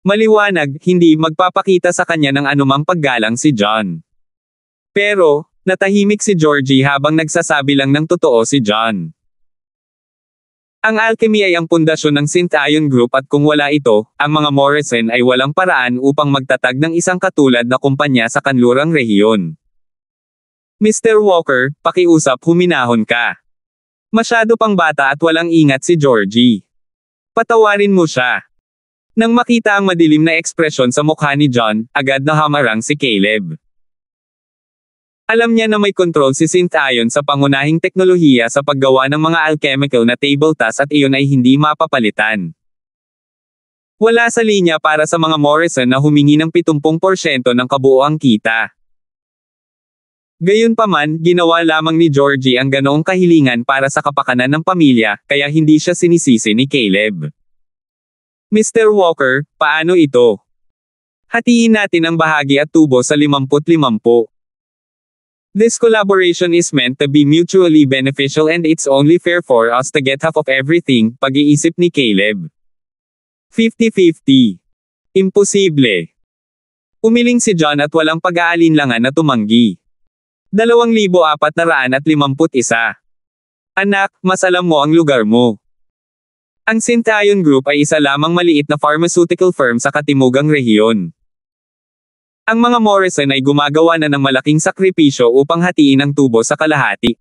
Speaker 1: Maliwanag, hindi magpapakita sa kanya ng anumang paggalang si John. Pero, natahimik si Georgie habang nagsasabi lang ng totoo si John. Ang alchemy ay ang pundasyon ng St. Ion Group at kung wala ito, ang mga Morrison ay walang paraan upang magtatag ng isang katulad na kumpanya sa kanlurang rehiyon. Mr. Walker, pakiusap huminahon ka. Masyado pang bata at walang ingat si Georgie. Patawarin mo siya. Nang makita ang madilim na ekspresyon sa mukha ni John, agad na hamarang si Caleb. Alam niya na may control si Synth ayon sa pangunahing teknolohiya sa paggawa ng mga alchemical na table tasks at iyon ay hindi mapapalitan. Wala sa linya para sa mga Morrison na humingi ng 70% ng kabuoang kita. Gayunpaman, ginawa lamang ni Georgie ang ganoong kahilingan para sa kapakanan ng pamilya, kaya hindi siya sinisisi ni Caleb. Mr. Walker, paano ito? Hatiin natin ang bahagi at tubo sa 50-50. This collaboration is meant to be mutually beneficial and it's only fair for us to get half of everything, pag-iisip ni Caleb. 50-50. Imposible. Umiling si John at walang pag-aalinlangan na tumanggi. 2,451. Anak, mas alam mo ang lugar mo. Ang Syntayon Group ay isa lamang maliit na pharmaceutical firm sa Katimugang Rehiyon. Ang mga Morrison ay gumagawa na ng malaking sakripisyo upang hatiin ang tubo sa kalahati.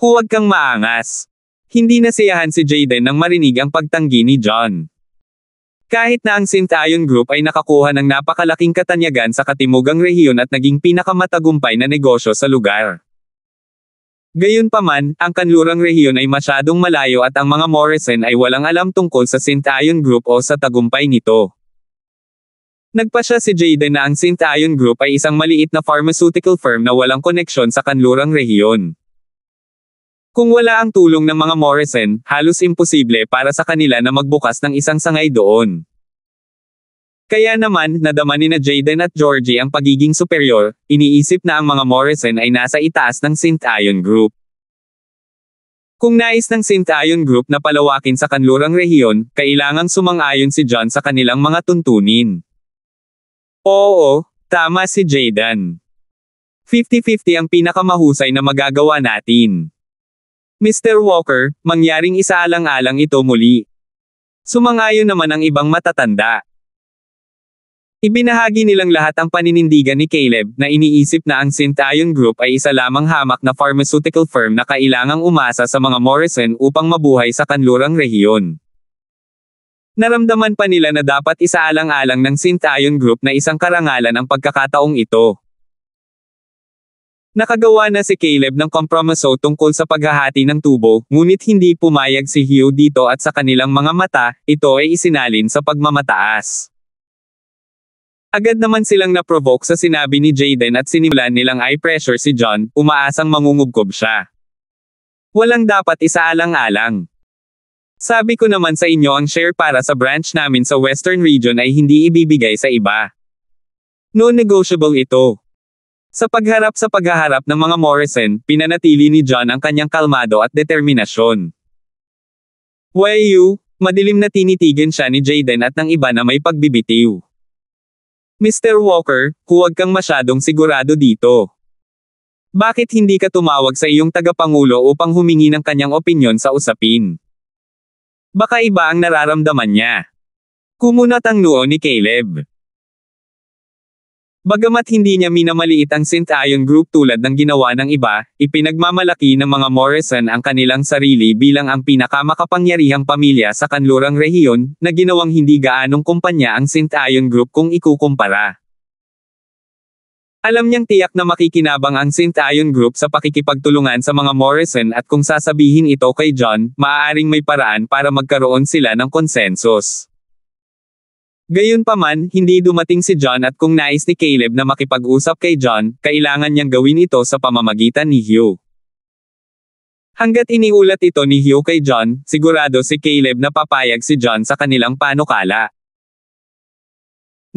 Speaker 1: Huwag kang maangas. Hindi nasiyahan si Jaden nang marinig ang pagtanggi ni John. Kahit na ang Syntayon Group ay nakakuha ng napakalaking katanyagan sa katimugang rehiyon at naging pinakamatagumpay na negosyo sa lugar. Gayunpaman, ang kanlurang rehiyon ay masyadong malayo at ang mga Morrison ay walang alam tungkol sa St. Ion Group o sa tagumpay nito. Nagpa siya si Jaden na ang St. Ion Group ay isang maliit na pharmaceutical firm na walang koneksyon sa kanlurang rehiyon. Kung wala ang tulong ng mga Morrison, halos imposible para sa kanila na magbukas ng isang sangay doon. Kaya naman, nadama ni na Jaden at Georgie ang pagiging superior, iniisip na ang mga Morrison ay nasa itaas ng St. Sintayon Group. Kung nais ng St. Sintayon Group na palawakin sa kanlurang rehiyon, kailangang sumang-ayon si John sa kanilang mga tuntunin. Oo, tama si Jaden. 50-50 ang pinakamahusay na magagawa natin. Mr. Walker, mangyaring isaalang-alang ito muli. Sumangayon naman ang ibang matatanda. Ibinahagi nilang lahat ang paninindigan ni Caleb na iniisip na ang Sintayon Group ay isa lamang hamak na pharmaceutical firm na kailangang umasa sa mga Morrison upang mabuhay sa kanlurang rehiyon. Naramdaman pa nila na dapat isaalang-alang ng Sintayon Group na isang karangalan ang pagkakataong ito. Nakagawa na si Caleb ng kompromiso tungkol sa paghahati ng tubo, ngunit hindi pumayag si Hugh dito at sa kanilang mga mata, ito ay isinalin sa pagmamataas. Agad naman silang naprovoke sa sinabi ni Jaden at sinimulan nilang eye pressure si John, umaasang mangungubkob siya. Walang dapat isaalang-alang. Sabi ko naman sa inyo ang share para sa branch namin sa Western Region ay hindi ibibigay sa iba. No negotiable ito. Sa pagharap sa paghaharap ng mga Morrison, pinanatili ni John ang kanyang kalmado at determinasyon. Why you? Madilim na tinitigan siya ni Jaden at ng iba na may pagbibitiw. Mr. Walker, huwag kang masyadong sigurado dito. Bakit hindi ka tumawag sa iyong tagapangulo upang humingi ng kanyang opinyon sa usapin? Baka iba ang nararamdaman niya. Kumunat ang noo ni Caleb. Bagamat hindi niya minamaliit ang St. Ion Group tulad ng ginawa ng iba, ipinagmamalaki ng mga Morrison ang kanilang sarili bilang ang pinakamakapangyarihang pamilya sa kanlurang rehiyon, na ginawang hindi gaanong kumpanya ang St. Ion Group kung ikukumpara. Alam niyang tiyak na makikinabang ang St. Ion Group sa pakikipagtulungan sa mga Morrison at kung sasabihin ito kay John, maaaring may paraan para magkaroon sila ng konsensus. Gayunpaman, hindi dumating si John at kung nais ni Caleb na makipag-usap kay John, kailangan niyang gawin ito sa pamamagitan ni Hugh. Hanggat iniulat ito ni Hugh kay John, sigurado si Caleb na papayag si John sa kanilang panukala.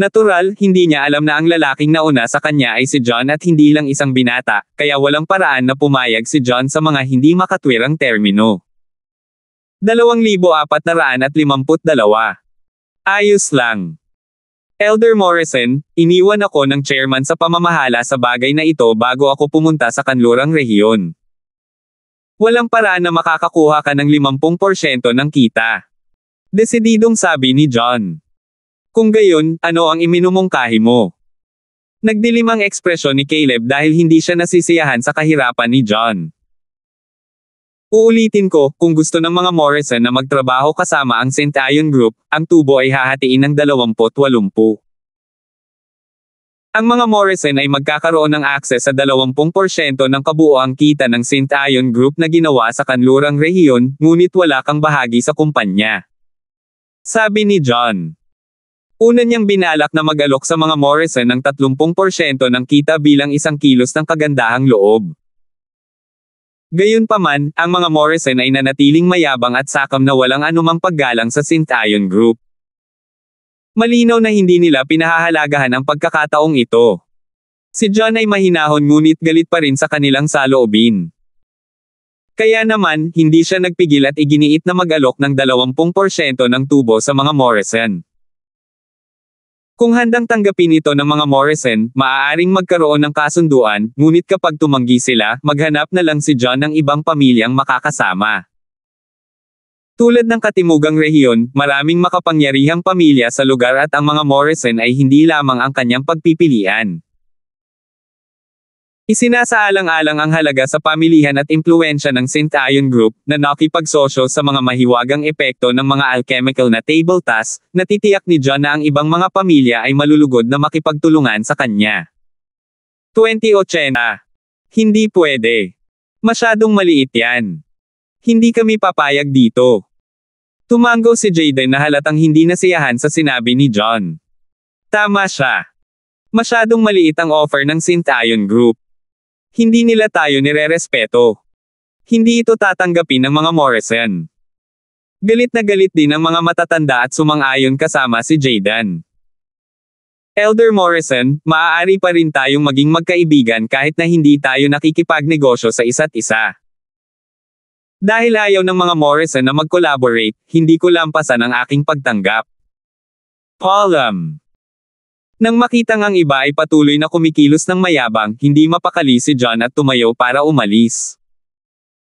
Speaker 1: Natural, hindi niya alam na ang lalaking nauna sa kanya ay si John at hindi lang isang binata, kaya walang paraan na pumayag si John sa mga hindi makatwirang termino. 2,452 Ayos lang. Elder Morrison, iniwan ako ng chairman sa pamamahala sa bagay na ito bago ako pumunta sa kanlurang rehiyon. Walang paraan na makakakuha ka ng 50% ng kita. Desididong sabi ni John. Kung gayon, ano ang iminumungkahi mo? Nagdilim ang ekspresyon ni Caleb dahil hindi siya nasisiyahan sa kahirapan ni John. Uulitin ko, kung gusto ng mga Morrison na magtrabaho kasama ang St. Centayon Group, ang tubo ay hahatiin ng 20-80. Ang mga Morrison ay magkakaroon ng access sa 20% ng kabuoang kita ng St. Ion Group na ginawa sa kanlurang rehiyon, ngunit wala kang bahagi sa kumpanya. Sabi ni John. Una niyang binalak na magalok sa mga Morrison ng 30% ng kita bilang isang kilos ng kagandahang loob. Gayunpaman, ang mga Morrison ay nanatiling mayabang at sakam na walang anumang paggalang sa St. Ion Group. Malinaw na hindi nila pinahahalagahan ang pagkakataong ito. Si John ay mahinahon ngunit galit pa rin sa kanilang saloobin. Kaya naman, hindi siya nagpigil at iginiit na mag-alok ng 20% ng tubo sa mga Morrison. Kung handang tanggapin ito ng mga Morrison, maaaring magkaroon ng kasunduan, ngunit kapag tumanggi sila, maghanap na lang si John ng ibang pamilyang makakasama. Tulad ng Katimugang Rehiyon, maraming makapangyarihang pamilya sa lugar at ang mga Morrison ay hindi lamang ang kanyang pagpipilian. Isinasaalang-alang ang halaga sa pamilihan at impluensya ng Syntion Group na nakipagsosyo sa mga mahiwagang epekto ng mga alchemical na table tasks, natitiyak ni John na ang ibang mga pamilya ay malulugod na makipagtulungan sa kanya. 2080. Hindi pwede. Masyadong maliit yan. Hindi kami papayag dito. Tumango si Jaden na halatang hindi nasiyahan sa sinabi ni John. Tama siya. Masyadong maliit ang offer ng Syntion Group. Hindi nila tayo nirerespeto. Hindi ito tatanggapin ng mga Morrison. Galit na galit din ang mga matatanda at sumang-ayon kasama si Jaden. Elder Morrison, maaari pa rin tayong maging magkaibigan kahit na hindi tayo nakikipagnegosyo sa isa't isa. Dahil ayaw ng mga Morrison na mag-collaborate, hindi ko lampasan ang aking pagtanggap. Column nang makitang ang iba ay patuloy na kumikilos ng mayabang, hindi mapakali si John at tumayo para umalis.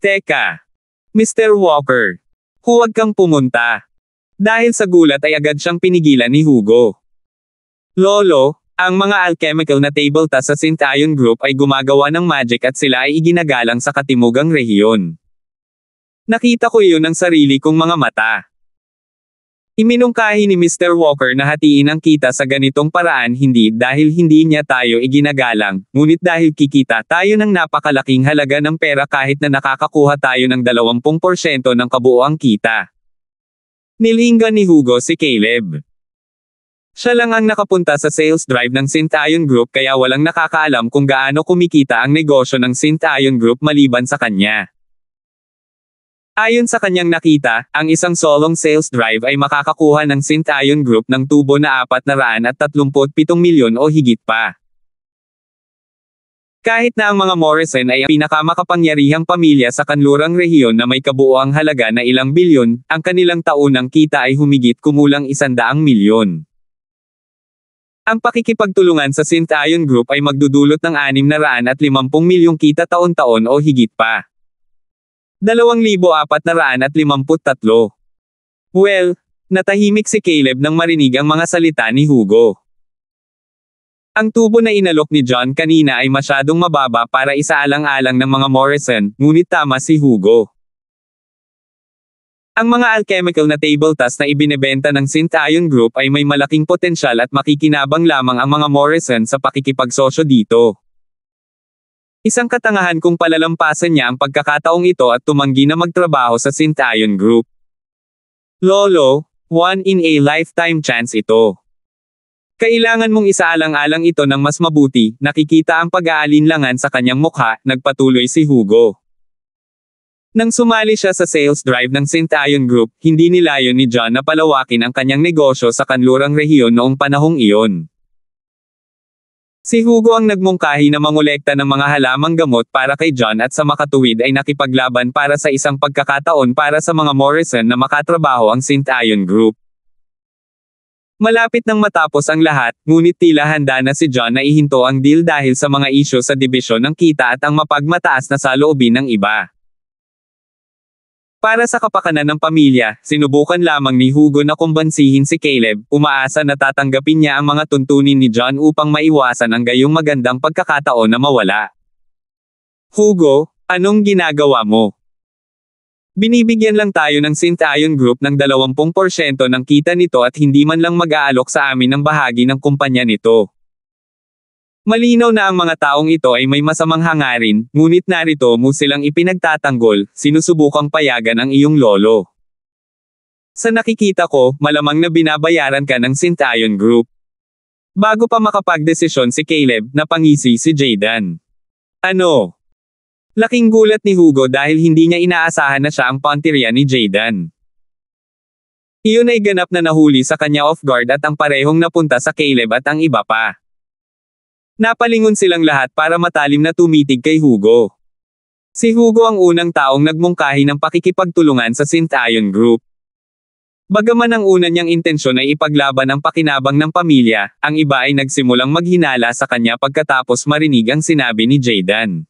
Speaker 1: Teka! Mr. Walker! Huwag kang pumunta! Dahil sa gulat ay agad siyang pinigilan ni Hugo. Lolo, ang mga alchemical na table sa St. Ion Group ay gumagawa ng magic at sila ay iginagalang sa katimugang rehiyon. Nakita ko iyon ng sarili kong mga mata. Iminungkahi ni Mr. Walker na hatiin ang kita sa ganitong paraan hindi dahil hindi niya tayo iginagalang, ngunit dahil kikita tayo ng napakalaking halaga ng pera kahit na nakakakuha tayo ng 20% ng kabuoang kita. Nilingga ni Hugo si Caleb. Siya lang ang nakapunta sa sales drive ng Sintayon Group kaya walang nakakaalam kung gaano kumikita ang negosyo ng Sintayon Group maliban sa kanya. Ayon sa kanyang nakita, ang isang solong sales drive ay makakakuha ng Synth-Ion Group ng tubo na 437 milyon o higit pa. Kahit na ang mga Morrison ay ang pinakamakapangyarihang pamilya sa kanlurang rehiyon na may kabuoang halaga na ilang bilyon, ang kanilang taunang kita ay humigit kumulang isandaang milyon. Ang pakikipagtulungan sa Synth-Ion Group ay magdudulot ng 650 milyong kita taon-taon o higit pa. 2,453. Well, natahimik si Caleb nang marinig ang mga salita ni Hugo. Ang tubo na inalok ni John kanina ay masyadong mababa para isaalang-alang ng mga Morrison, ngunit tama si Hugo. Ang mga alchemical na table tas na ibinebenta ng Synth-Ion Group ay may malaking potensyal at makikinabang lamang ang mga Morrison sa pakikipagsosyo dito. Isang katangahan kung palalampasan niya ang pagkakataong ito at tumanggi na magtrabaho sa Sintayon Group. Lolo, one in a lifetime chance ito. Kailangan mong isaalang-alang ito ng mas mabuti, nakikita ang pag-aalinlangan sa kanyang mukha, nagpatuloy si Hugo. Nang sumali siya sa sales drive ng Sintayon Group, hindi nilayon ni John na palawakin ang kanyang negosyo sa kanlurang rehiyon noong panahong iyon. Si Hugo ang nagmungkahi na mangolekta ng mga halamang gamot para kay John at sa makatuwid ay nakipaglaban para sa isang pagkakataon para sa mga Morrison na makatrabaho ang St. Ion Group. Malapit nang matapos ang lahat, ngunit tila handa na si John na ihinto ang deal dahil sa mga isyo sa dibisyon ng kita at ang mapagmataas na saloobin ng iba. Para sa kapakanan ng pamilya, sinubukan lamang ni Hugo na kumbansihin si Caleb, umaasa na tatanggapin niya ang mga tuntunin ni John upang maiwasan ang gayong magandang pagkakataon na mawala. Hugo, anong ginagawa mo? Binibigyan lang tayo ng Sintayon Group ng 20% ng kita nito at hindi man lang mag-aalok sa amin ng bahagi ng kumpanya nito. Malinaw na ang mga taong ito ay may masamang hangarin, ngunit narito mo silang ipinagtatanggol, sinusubukang payagan ang iyong lolo. Sa nakikita ko, malamang na binabayaran ka ng Sintayon Group. Bago pa makapagdesisyon si Caleb, napangisi si Jaden. Ano? Laking gulat ni Hugo dahil hindi niya inaasahan na siya ang pantirya ni Jaden. Iyon ay ganap na nahuli sa kanya off guard at ang parehong napunta sa Caleb at ang iba pa. Napalingon silang lahat para matalim na tumitig kay Hugo. Si Hugo ang unang taong nagmungkahi ng pakikipagtulungan sa St. Ion Group. Bagaman ang una niyang intensyon ay ipaglaban ang pakinabang ng pamilya, ang iba ay nagsimulang maghinala sa kanya pagkatapos marinig ang sinabi ni Jaden.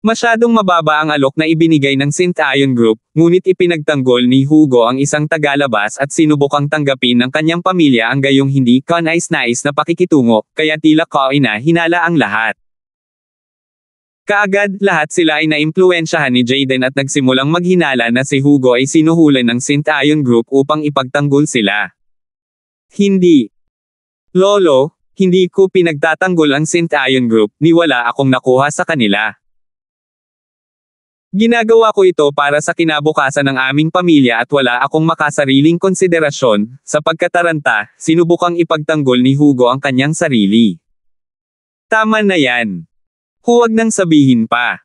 Speaker 1: Masyadong mababa ang alok na ibinigay ng Sintayon Group, ngunit ipinagtanggol ni Hugo ang isang tagalabas at sinubukang tanggapin ng kanyang pamilya ang gayong hindi kanais-nais na pakikitungo, kaya tila na hinala ang lahat. Kaagad, lahat sila ay naimpluensyahan ni Jaden at nagsimulang maghinala na si Hugo ay sinuhulan ng Sintayon Group upang ipagtanggol sila. Hindi. Lolo, hindi ko pinagtatanggol ang Sintayon Group, niwala akong nakuha sa kanila. Ginagawa ko ito para sa kinabukasan ng aming pamilya at wala akong makasariling konsiderasyon, sa pagkataranta, sinubukang ipagtanggol ni Hugo ang kanyang sarili. Tama na yan. Huwag nang sabihin pa.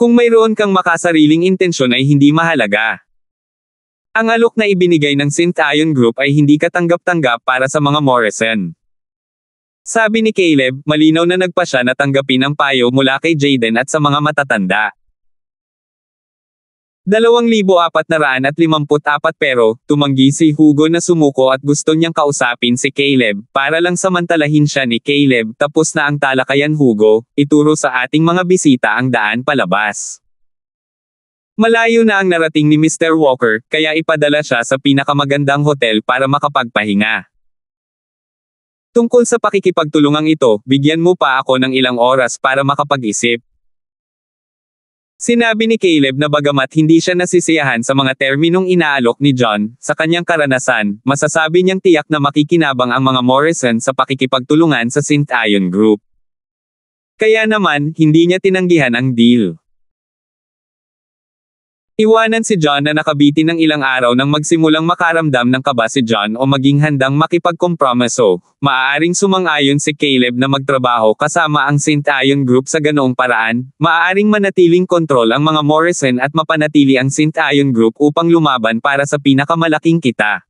Speaker 1: Kung mayroon kang makasariling intensyon ay hindi mahalaga. Ang alok na ibinigay ng St. Ion Group ay hindi katanggap-tanggap para sa mga Morrison. Sabi ni Caleb, malinaw na nagpa siya na tanggapin ang payo mula kay Jaden at sa mga matatanda. 2,454 pero, tumanggi si Hugo na sumuko at gusto niyang kausapin si Caleb, para lang samantalahin siya ni Caleb, tapos na ang talakayan Hugo, ituro sa ating mga bisita ang daan palabas. Malayo na ang narating ni Mr. Walker, kaya ipadala siya sa pinakamagandang hotel para makapagpahinga. Tungkol sa pakikipagtulungang ito, bigyan mo pa ako ng ilang oras para makapag-isip. Sinabi ni Caleb na bagamat hindi siya nasisiyahan sa mga terminong inaalok ni John, sa kanyang karanasan, masasabi niyang tiyak na makikinabang ang mga Morrison sa pakikipagtulungan sa St. Ion Group. Kaya naman, hindi niya tinanggihan ang deal. Iwanan si John na nakabitin ng ilang araw nang magsimulang makaramdam ng kaba si John o maging handang makipagkompromiso. Maaaring sumang-ayon si Caleb na magtrabaho kasama ang St. Ayon Group sa ganoong paraan, maaaring manatiling kontrol ang mga Morrison at mapanatili ang St. Ayon Group upang lumaban para sa pinakamalaking kita.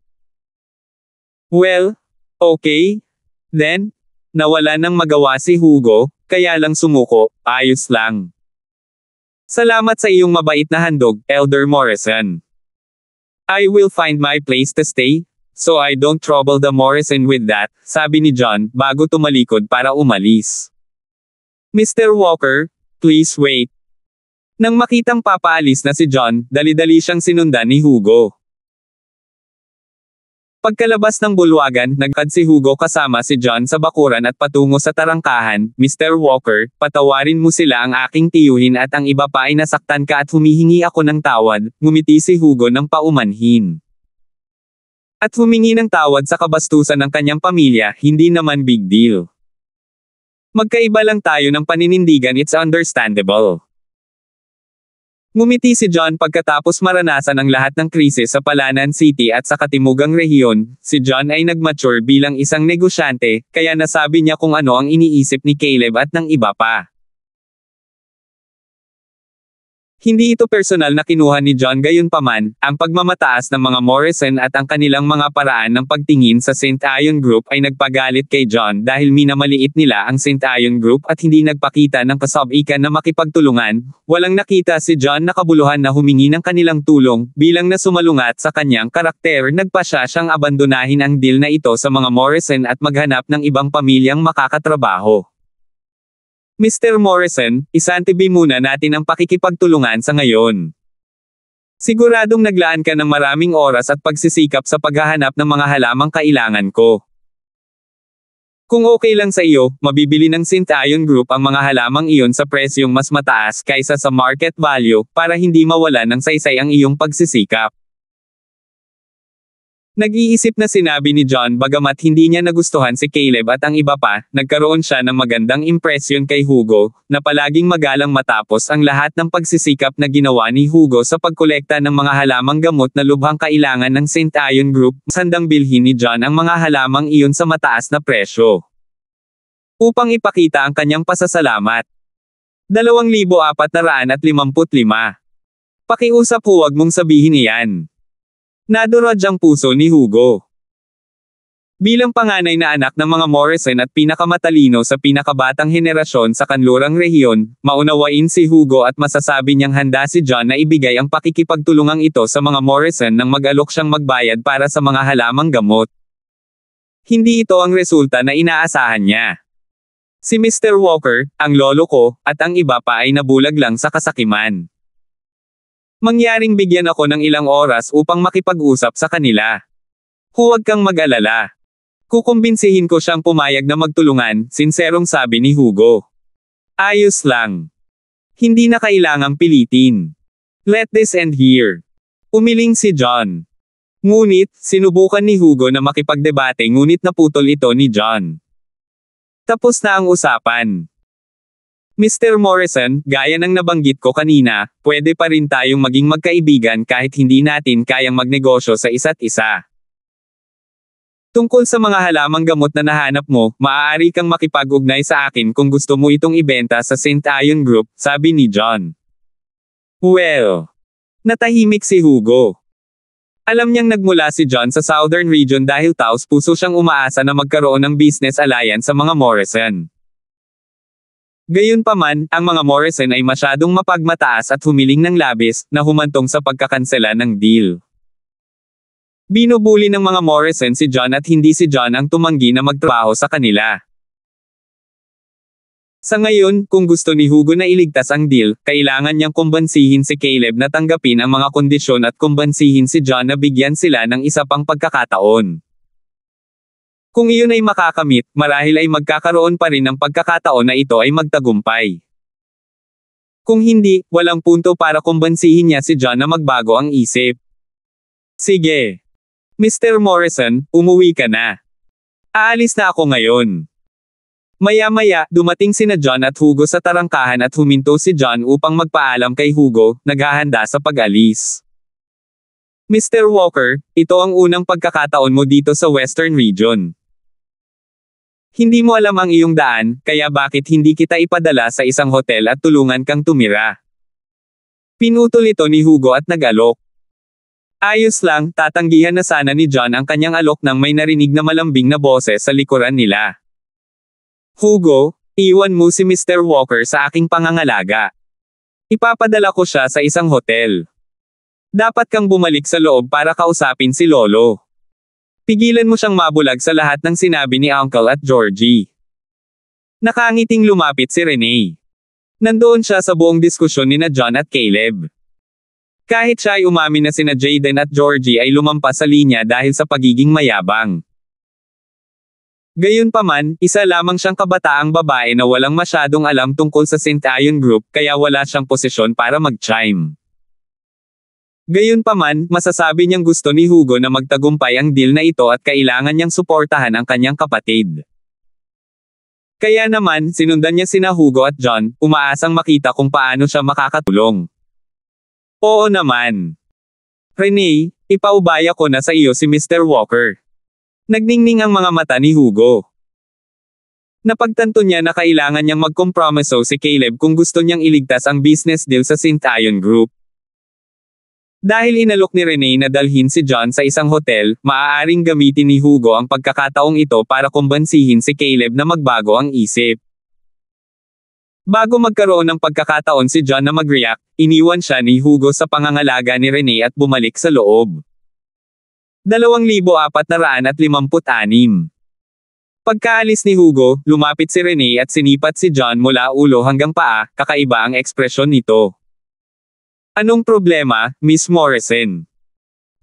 Speaker 1: Well, okay. Then, nawala nang magawa si Hugo, kaya lang sumuko, ayos lang. Salamat sa iyong mabait na handog, Elder Morrison. I will find my place to stay, so I don't trouble the Morrison with that, sabi ni John, bago tumalikod para umalis. Mr. Walker, please wait. Nang makitang papaalis na si John, dali-dali siyang sinundan ni Hugo. Pagkalabas ng bulwagan, nagkad si Hugo kasama si John sa bakuran at patungo sa tarangkahan, Mr. Walker, patawarin mo sila ang aking tiyuhin at ang iba pa ay nasaktan ka at humihingi ako ng tawad, ngumiti si Hugo ng paumanhin. At humingi ng tawad sa kabastusan ng kanyang pamilya, hindi naman big deal. Magkaiba lang tayo ng paninindigan it's understandable. Ngumiti si John pagkatapos maranasan ang lahat ng krisis sa Palanan City at sa Katimugang Rehiyon. Si John ay nagmature bilang isang negosyante, kaya nasabi niya kung ano ang iniisip ni Caleb at ng iba pa. Hindi ito personal na kinuha ni John gayunpaman, ang pagmamataas ng mga Morrison at ang kanilang mga paraan ng pagtingin sa St. Ion Group ay nagpagalit kay John dahil minamaliit nila ang St. Ion Group at hindi nagpakita ng kasabikan na makipagtulungan, walang nakita si John na kabuluhan na humingi ng kanilang tulong, bilang na sumalungat sa kanyang karakter nagpa siya siyang abandonahin ang deal na ito sa mga Morrison at maghanap ng ibang pamilyang makakatrabaho. Mr. Morrison, isantibi muna natin ang pakikipagtulungan sa ngayon. Siguradong naglaan ka ng maraming oras at pagsisikap sa paghahanap ng mga halamang kailangan ko. Kung okay lang sa iyo, mabibili ng Sintayon Group ang mga halamang iyon sa presyong mas mataas kaysa sa market value para hindi mawalan ng saysay ang iyong pagsisikap. Nag-iisip na sinabi ni John bagamat hindi niya nagustuhan si Caleb at ang iba pa, nagkaroon siya ng magandang impresyon kay Hugo, na palaging magalang matapos ang lahat ng pagsisikap na ginawa ni Hugo sa pagkolekta ng mga halamang gamot na lubhang kailangan ng St. Ion Group, sandang bilhin ni John ang mga halamang iyon sa mataas na presyo. Upang ipakita ang kanyang pasasalamat. 2,455. Pakiusap huwag mong sabihin iyan. Nadurad ang puso ni Hugo. Bilang panganay na anak ng mga Morrison at pinakamatalino sa pinakabatang henerasyon sa kanlurang rehiyon, maunawain si Hugo at masasabi niyang handa si John na ibigay ang pakikipagtulungang ito sa mga Morrison nang mag-alok siyang magbayad para sa mga halamang gamot. Hindi ito ang resulta na inaasahan niya. Si Mr. Walker, ang lolo ko, at ang iba pa ay nabulag lang sa kasakiman. Mangyaring bigyan ako ng ilang oras upang makipag-usap sa kanila. Huwag kang mag-alala. Kukumbinsihin ko siyang pumayag na magtulungan, sinserong sabi ni Hugo. Ayos lang. Hindi na kailangang pilitin. Let this end here. Umiling si John. Ngunit, sinubukan ni Hugo na makipagdebate ngunit naputol ito ni John. Tapos na ang usapan. Mr. Morrison, gaya ng nabanggit ko kanina, pwede pa rin tayong maging magkaibigan kahit hindi natin kayang magnegosyo sa isa't isa. Tungkol sa mga halamang gamot na nahanap mo, maaari kang makipag-ugnay sa akin kung gusto mo itong ibenta sa St. Ion Group, sabi ni John. Well, natahimik si Hugo. Alam niyang nagmula si John sa Southern Region dahil taos puso siyang umaasa na magkaroon ng business alliance sa mga Morrison. Gayunpaman, ang mga Morrison ay masyadong mapagmataas at humiling ng labis, na humantong sa pagkakansela ng deal. Binubuli ng mga Morrison si John at hindi si John ang tumanggi na magtrabaho sa kanila. Sa ngayon, kung gusto ni Hugo na iligtas ang deal, kailangan niyang kumbansihin si Caleb na tanggapin ang mga kondisyon at kumbansihin si John na bigyan sila ng isa pang pagkakataon. Kung iyon ay makakamit, marahil ay magkakaroon pa rin ng pagkakataon na ito ay magtagumpay. Kung hindi, walang punto para kumbansihin niya si John na magbago ang isip. Sige. Mr. Morrison, umuwi ka na. Aalis na ako ngayon. Maya-maya, dumating sina John at Hugo sa tarangkahan at huminto si John upang magpaalam kay Hugo, naghahanda sa pag-alis. Mr. Walker, ito ang unang pagkakataon mo dito sa Western Region. Hindi mo alam ang iyong daan, kaya bakit hindi kita ipadala sa isang hotel at tulungan kang tumira? Pinutol ito ni Hugo at nag-alok. Ayos lang, tatanggihan na sana ni John ang kanyang alok nang may narinig na malambing na boses sa likuran nila. Hugo, iwan mo si Mr. Walker sa aking pangangalaga. Ipapadala ko siya sa isang hotel. Dapat kang bumalik sa loob para kausapin si Lolo. Pigilan mo siyang mabulag sa lahat ng sinabi ni Uncle at Georgie. Nakangiting lumapit si Renee. Nandoon siya sa buong diskusyon ni na John at Caleb. Kahit siya ay umamin na sina Jaden at Georgie ay lumampas sa linya dahil sa pagiging mayabang. Gayunpaman, isa lamang siyang kabataang babae na walang masyadong alam tungkol sa St. Ion Group kaya wala siyang posisyon para mag-chime. Gayunpaman, masasabi niyang gusto ni Hugo na magtagumpay ang deal na ito at kailangan niyang suportahan ang kanyang kapatid. Kaya naman, sinundan niya sina Hugo at John, umaasang makita kung paano siya makakatulong. Oo naman. Renee, ipaubaya ko na sa iyo si Mr. Walker. Nagningning ang mga mata ni Hugo. Napagtanto niya na kailangan niyang magkompromiso si Caleb kung gusto niyang iligtas ang business deal sa Synth Iron Group. Dahil inalok ni Rene na dalhin si John sa isang hotel, maaaring gamitin ni Hugo ang pagkakataong ito para kumbansihin si Caleb na magbago ang isip. Bago magkaroon ng pagkakataon si John na mag-react, iniwan siya ni Hugo sa pangangalaga ni Rene at bumalik sa loob. 2,456 Pagkaalis ni Hugo, lumapit si Rene at sinipat si John mula ulo hanggang paa, kakaiba ang ekspresyon nito. Anong problema, Miss Morrison?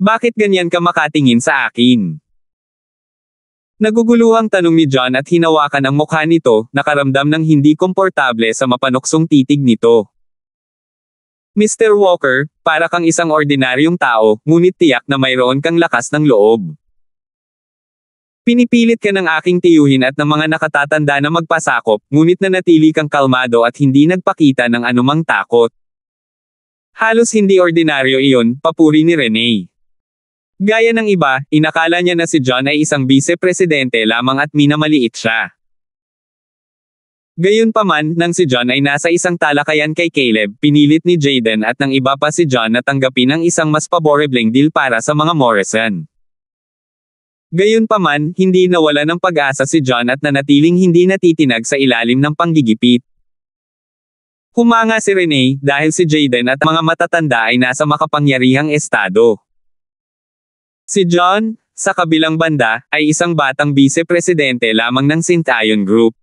Speaker 1: Bakit ganyan ka makatingin sa akin? Naguguluhang tanong ni John at hinawakan ang mukha nito, nakaramdam ng hindi komportable sa mapanuksong titig nito. Mr. Walker, para kang isang ordinaryong tao, ngunit tiyak na mayroon kang lakas ng loob. Pinipilit ka ng aking tiyuhin at ng mga nakatatanda na magpasakop, ngunit nanatili kang kalmado at hindi nagpakita ng anumang takot. Halos hindi ordinaryo iyon, papuri ni Renee. Gaya ng iba, inakala niya na si John ay isang vice-presidente lamang at minamaliit siya. Gayunpaman, nang si John ay nasa isang talakayan kay Caleb, pinilit ni Jaden at ng iba pa si John na tanggapin ang isang mas paborebleng deal para sa mga Morrison. Gayunpaman, hindi nawala ng pag-asa si John at nanatiling hindi natitinag sa ilalim ng panggigipit. Humanga si Rene dahil si Jaden at mga matatanda ay nasa makapangyarihang estado. Si John, sa kabilang banda, ay isang batang bise-presidente lamang ng Sintayon Group.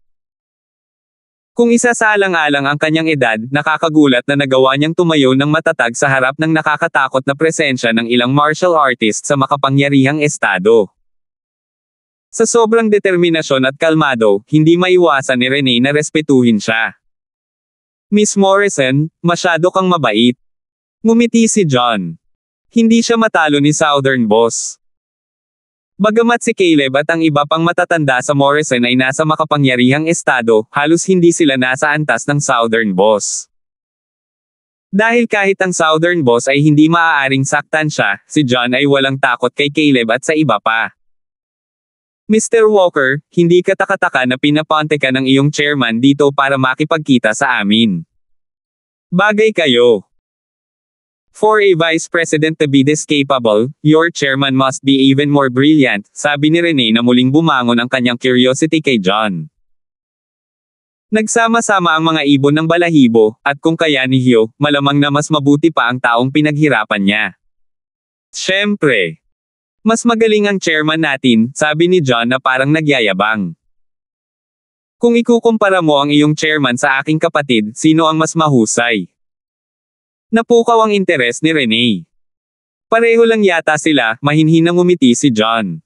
Speaker 1: Kung isa sa alang-alang ang kanyang edad, nakakagulat na nagawa niyang tumayo ng matatag sa harap ng nakakatakot na presensya ng ilang martial artist sa makapangyarihang estado. Sa sobrang determinasyon at kalmado, hindi maiwasan ni Rene na respetuhin siya. Miss Morrison, masyado kang mabait. Ngumiti si John. Hindi siya matalo ni Southern Boss. Bagamat si Caleb at ang iba pang matatanda sa Morrison ay nasa makapangyarihang estado, halos hindi sila nasa antas ng Southern Boss. Dahil kahit ang Southern Boss ay hindi maaaring saktan siya, si John ay walang takot kay Caleb at sa iba pa. Mr. Walker, hindi ka takataka na pinaponte ka ng iyong chairman dito para makipagkita sa amin. Bagay kayo. For a vice president to be this capable, your chairman must be even more brilliant, sabi ni Rene na muling bumangon ang kanyang curiosity kay John. Nagsama-sama ang mga ibon ng balahibo, at kung kaya ni Hyo, malamang na mas mabuti pa ang taong pinaghirapan niya. Siyempre. Mas magaling ang chairman natin, sabi ni John na parang nagyayabang. Kung ikukumpara mo ang iyong chairman sa aking kapatid, sino ang mas mahusay? Napukaw ang interes ni Rene. Pareho lang yata sila, mahinhinang umiti si John.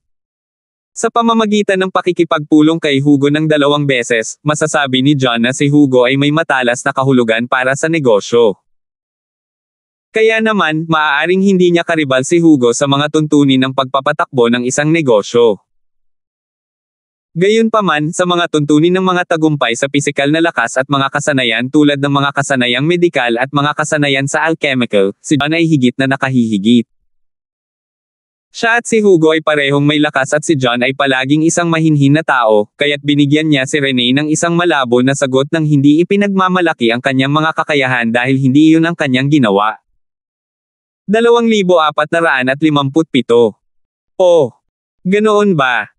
Speaker 1: Sa pamamagitan ng pakikipagpulong kay Hugo ng dalawang beses, masasabi ni John na si Hugo ay may matalas na kahulugan para sa negosyo. Kaya naman, maaaring hindi niya karibal si Hugo sa mga tuntunin ng pagpapatakbo ng isang negosyo. Gayunpaman, sa mga tuntunin ng mga tagumpay sa pisikal na lakas at mga kasanayan tulad ng mga kasanayang medikal at mga kasanayan sa alchemical, si John ay higit na nakahihigit. Siya at si Hugo ay parehong may lakas at si John ay palaging isang mahinhin na tao, kaya't binigyan niya si Rene ng isang malabo na sagot ng hindi ipinagmamalaki ang kanyang mga kakayahan dahil hindi iyon ang kanyang ginawa. 2,457. Oh! Ganoon ba?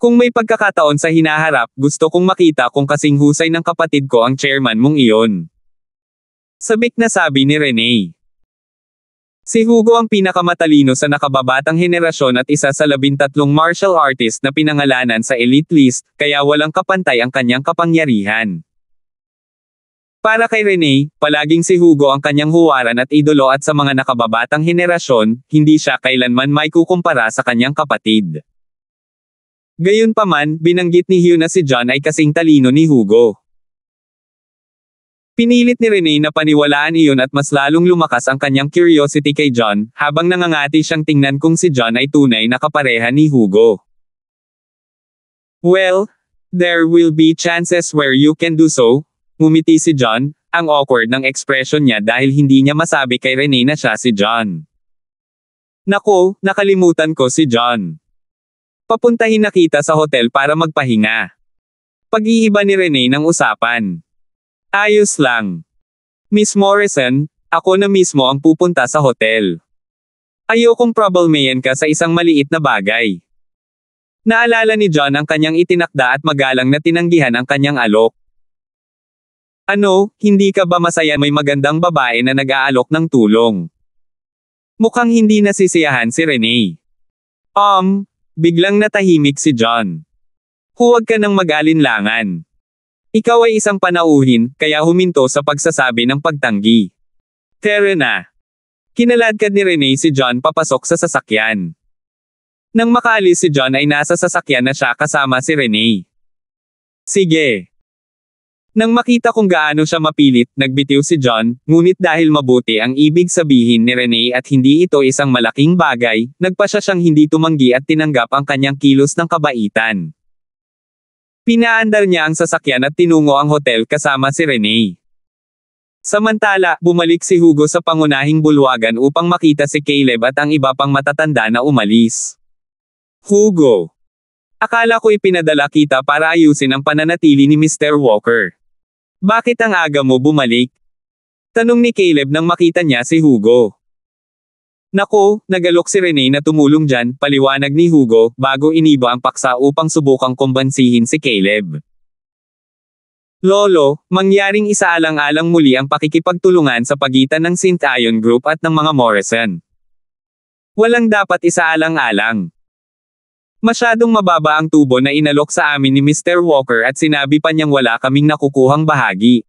Speaker 1: Kung may pagkakataon sa hinaharap, gusto kong makita kung kasing husay ng kapatid ko ang chairman mong iyon. Sabik na sabi ni Rene. Si Hugo ang pinakamatalino sa nakababatang henerasyon at isa sa labintatlong martial artist na pinangalanan sa elite list, kaya walang kapantay ang kanyang kapangyarihan. Para kay Rene, palaging si Hugo ang kanyang huwaran at idolo at sa mga nakababatang henerasyon, hindi siya kailanman may kukumpara sa kanyang kapatid. Gayunpaman, binanggit ni Hugh na si John ay kasing talino ni Hugo. Pinilit ni Rene na paniwalaan iyon at mas lalong lumakas ang kanyang curiosity kay John, habang nangangati siyang tingnan kung si John ay tunay na kapareha ni Hugo. Well, there will be chances where you can do so, Ngumiti si John, ang awkward ng ekspresyon niya dahil hindi niya masabi kay Rene na siya si John. Nako, nakalimutan ko si John. Papuntahin na kita sa hotel para magpahinga. Pag-iiba ni Rene ng usapan. Ayos lang. Miss Morrison, ako na mismo ang pupunta sa hotel. Ayokong problemayan ka sa isang maliit na bagay. Naalala ni John ang kanyang itinakda at magalang na tinanggihan ang kanyang alok. Ano, hindi ka ba masaya may magandang babae na nag-aalok ng tulong? Mukhang hindi nasisiyahan si Renee. Um, biglang natahimik si John. Huwag ka nang mag-alinlangan. Ikaw ay isang panauhin, kaya huminto sa pagsasabi ng pagtanggi. Tere na. Kinaladkad ni Renee si John papasok sa sasakyan. Nang makaalis si John ay nasa sasakyan na siya kasama si Renee. Sige, nang makita kung gaano siya mapilit, nagbitiw si John, ngunit dahil mabuti ang ibig sabihin ni Renee at hindi ito isang malaking bagay, nagpasya siyang hindi tumanggi at tinanggap ang kanyang kilos ng kabaitan. Pinaandar niya ang sasakyan at tinungo ang hotel kasama si Renee. Samantala, bumalik si Hugo sa pangunahing bulwagan upang makita si Caleb at ang iba pang matatanda na umalis. Hugo. Akala ko ipinadala kita para ayusin ang pananatili ni Mr. Walker. Bakit ang aga mo bumalik? Tanong ni Caleb nang makita niya si Hugo. Nako, nagalok si Rene na tumulong dyan, paliwanag ni Hugo, bago iniba ang paksa upang subukang kumbansihin si Caleb. Lolo, mangyaring isaalang-alang muli ang pakikipagtulungan sa pagitan ng St. Ion Group at ng mga Morrison. Walang dapat isaalang-alang. Masyadong mababa ang tubo na inalok sa amin ni Mr. Walker at sinabi pa niyang wala kaming nakukuhang bahagi.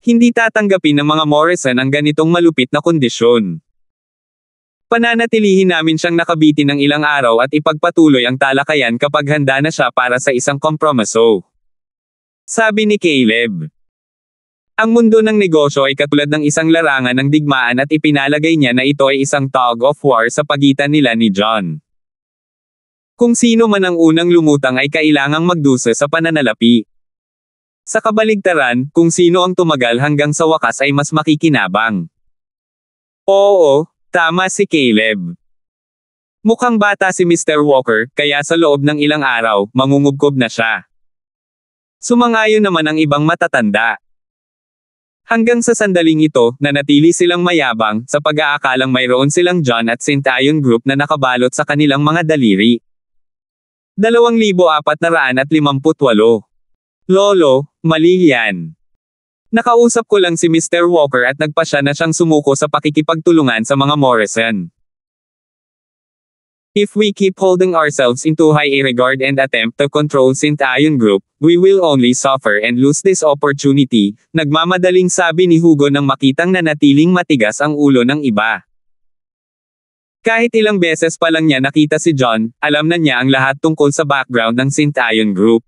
Speaker 1: Hindi tatanggapin ng mga Morrison ang ganitong malupit na kondisyon. Pananatilihin namin siyang nakabiti ng ilang araw at ipagpatuloy ang talakayan kapag handa na siya para sa isang kompromiso. Sabi ni Caleb. Ang mundo ng negosyo ay katulad ng isang larangan ng digmaan at ipinalagay niya na ito ay isang tug of war sa pagitan nila ni John. Kung sino man ang unang lumutang ay kailangang magdusa sa pananalapi. Sa kabaligtaran, kung sino ang tumagal hanggang sa wakas ay mas makikinabang. Oo, tama si Caleb. Mukhang bata si Mr. Walker, kaya sa loob ng ilang araw, mangungubkob na siya. Sumangayon naman ang ibang matatanda. Hanggang sa sandaling ito, nanatili silang mayabang, sa pag-aakalang mayroon silang John at St. Ion Group na nakabalot sa kanilang mga daliri. 2,458. Lolo, mali yan. Nakausap ko lang si Mr. Walker at nagpa siya na siyang sumuko sa pakikipagtulungan sa mga Morrison. If we keep holding ourselves in too high a regard and attempt to control Sint Ayon Group, we will only suffer and lose this opportunity, nagmamadaling sabi ni Hugo nang makitang nanatiling matigas ang ulo ng iba. Kahit ilang beses pa lang niya nakita si John, alam na niya ang lahat tungkol sa background ng Synth-Ion Group.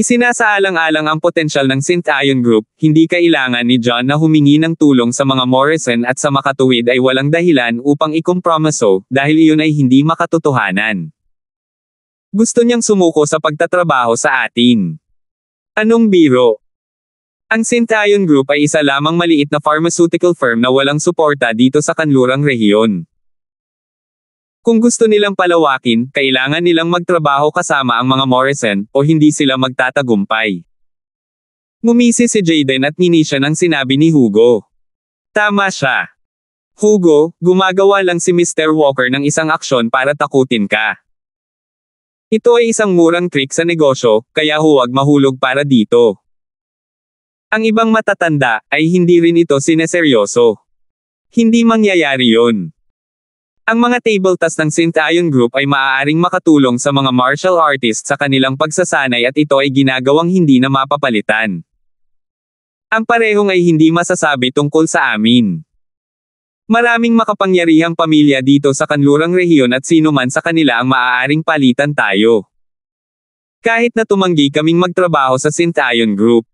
Speaker 1: Isinasaalang-alang ang potensyal ng Synth-Ion Group, hindi kailangan ni John na humingi ng tulong sa mga Morrison at sa makatuwid ay walang dahilan upang ikompromiso, dahil iyon ay hindi makatotohanan. Gusto niyang sumuko sa pagtatrabaho sa atin. Anong biro? Ang Syntayon Group ay isa lamang maliit na pharmaceutical firm na walang suporta dito sa kanlurang rehiyon. Kung gusto nilang palawakin, kailangan nilang magtrabaho kasama ang mga Morrison, o hindi sila magtatagumpay. Ngumisi si Jaden at ngini siya ng sinabi ni Hugo. Tama siya. Hugo, gumagawa lang si Mr. Walker ng isang aksyon para takutin ka. Ito ay isang murang trick sa negosyo, kaya huwag mahulog para dito. Ang ibang matatanda, ay hindi rin ito sineseryoso. Hindi mangyayari yon. Ang mga table tas ng synth Group ay maaaring makatulong sa mga martial artists sa kanilang pagsasanay at ito ay ginagawang hindi na mapapalitan. Ang parehong ay hindi masasabi tungkol sa amin. Maraming makapangyarihang pamilya dito sa kanlurang rehiyon at sino man sa kanila ang maaaring palitan tayo. Kahit na tumanggi kaming magtrabaho sa synth Group,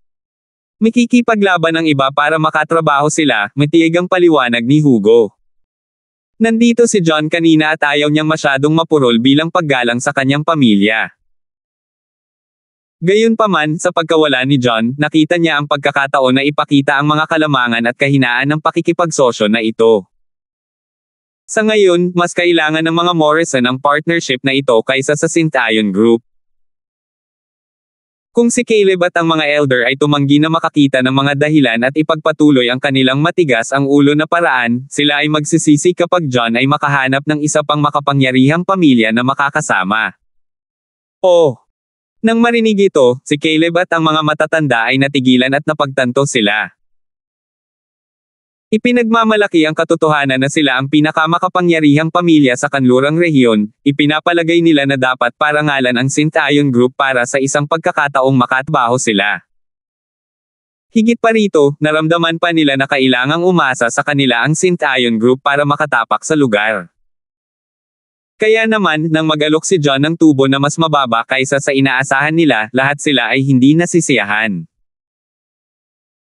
Speaker 1: Mikikipaglaban ang iba para makatrabaho sila, matiig ang paliwanag ni Hugo. Nandito si John kanina at ayaw niyang masyadong mapurol bilang paggalang sa kanyang pamilya. Gayunpaman, sa pagkawala ni John, nakita niya ang pagkakataon na ipakita ang mga kalamangan at kahinaan ng pakikipagsosyo na ito. Sa ngayon, mas kailangan ng mga Morrison ang partnership na ito kaysa sa Sintayon Group. Kung si Caleb at ang mga elder ay tumanggi na makakita ng mga dahilan at ipagpatuloy ang kanilang matigas ang ulo na paraan, sila ay magsisisi kapag John ay makahanap ng isa pang makapangyarihang pamilya na makakasama. Oh! Nang marinig ito, si Caleb at ang mga matatanda ay natigilan at napagtanto sila. Ipinagmamalaki ang katotohanan na sila ang pinakamakapangyarihang pamilya sa kanlurang rehiyon, ipinapalagay nila na dapat parangalan ang Sintayon Group para sa isang pagkakataong makatbaho sila. Higit pa rito, naramdaman pa nila na kailangang umasa sa kanila ang Sintayon Group para makatapak sa lugar. Kaya naman, nang magalok si John ng tubo na mas mababa kaysa sa inaasahan nila, lahat sila ay hindi nasisiyahan.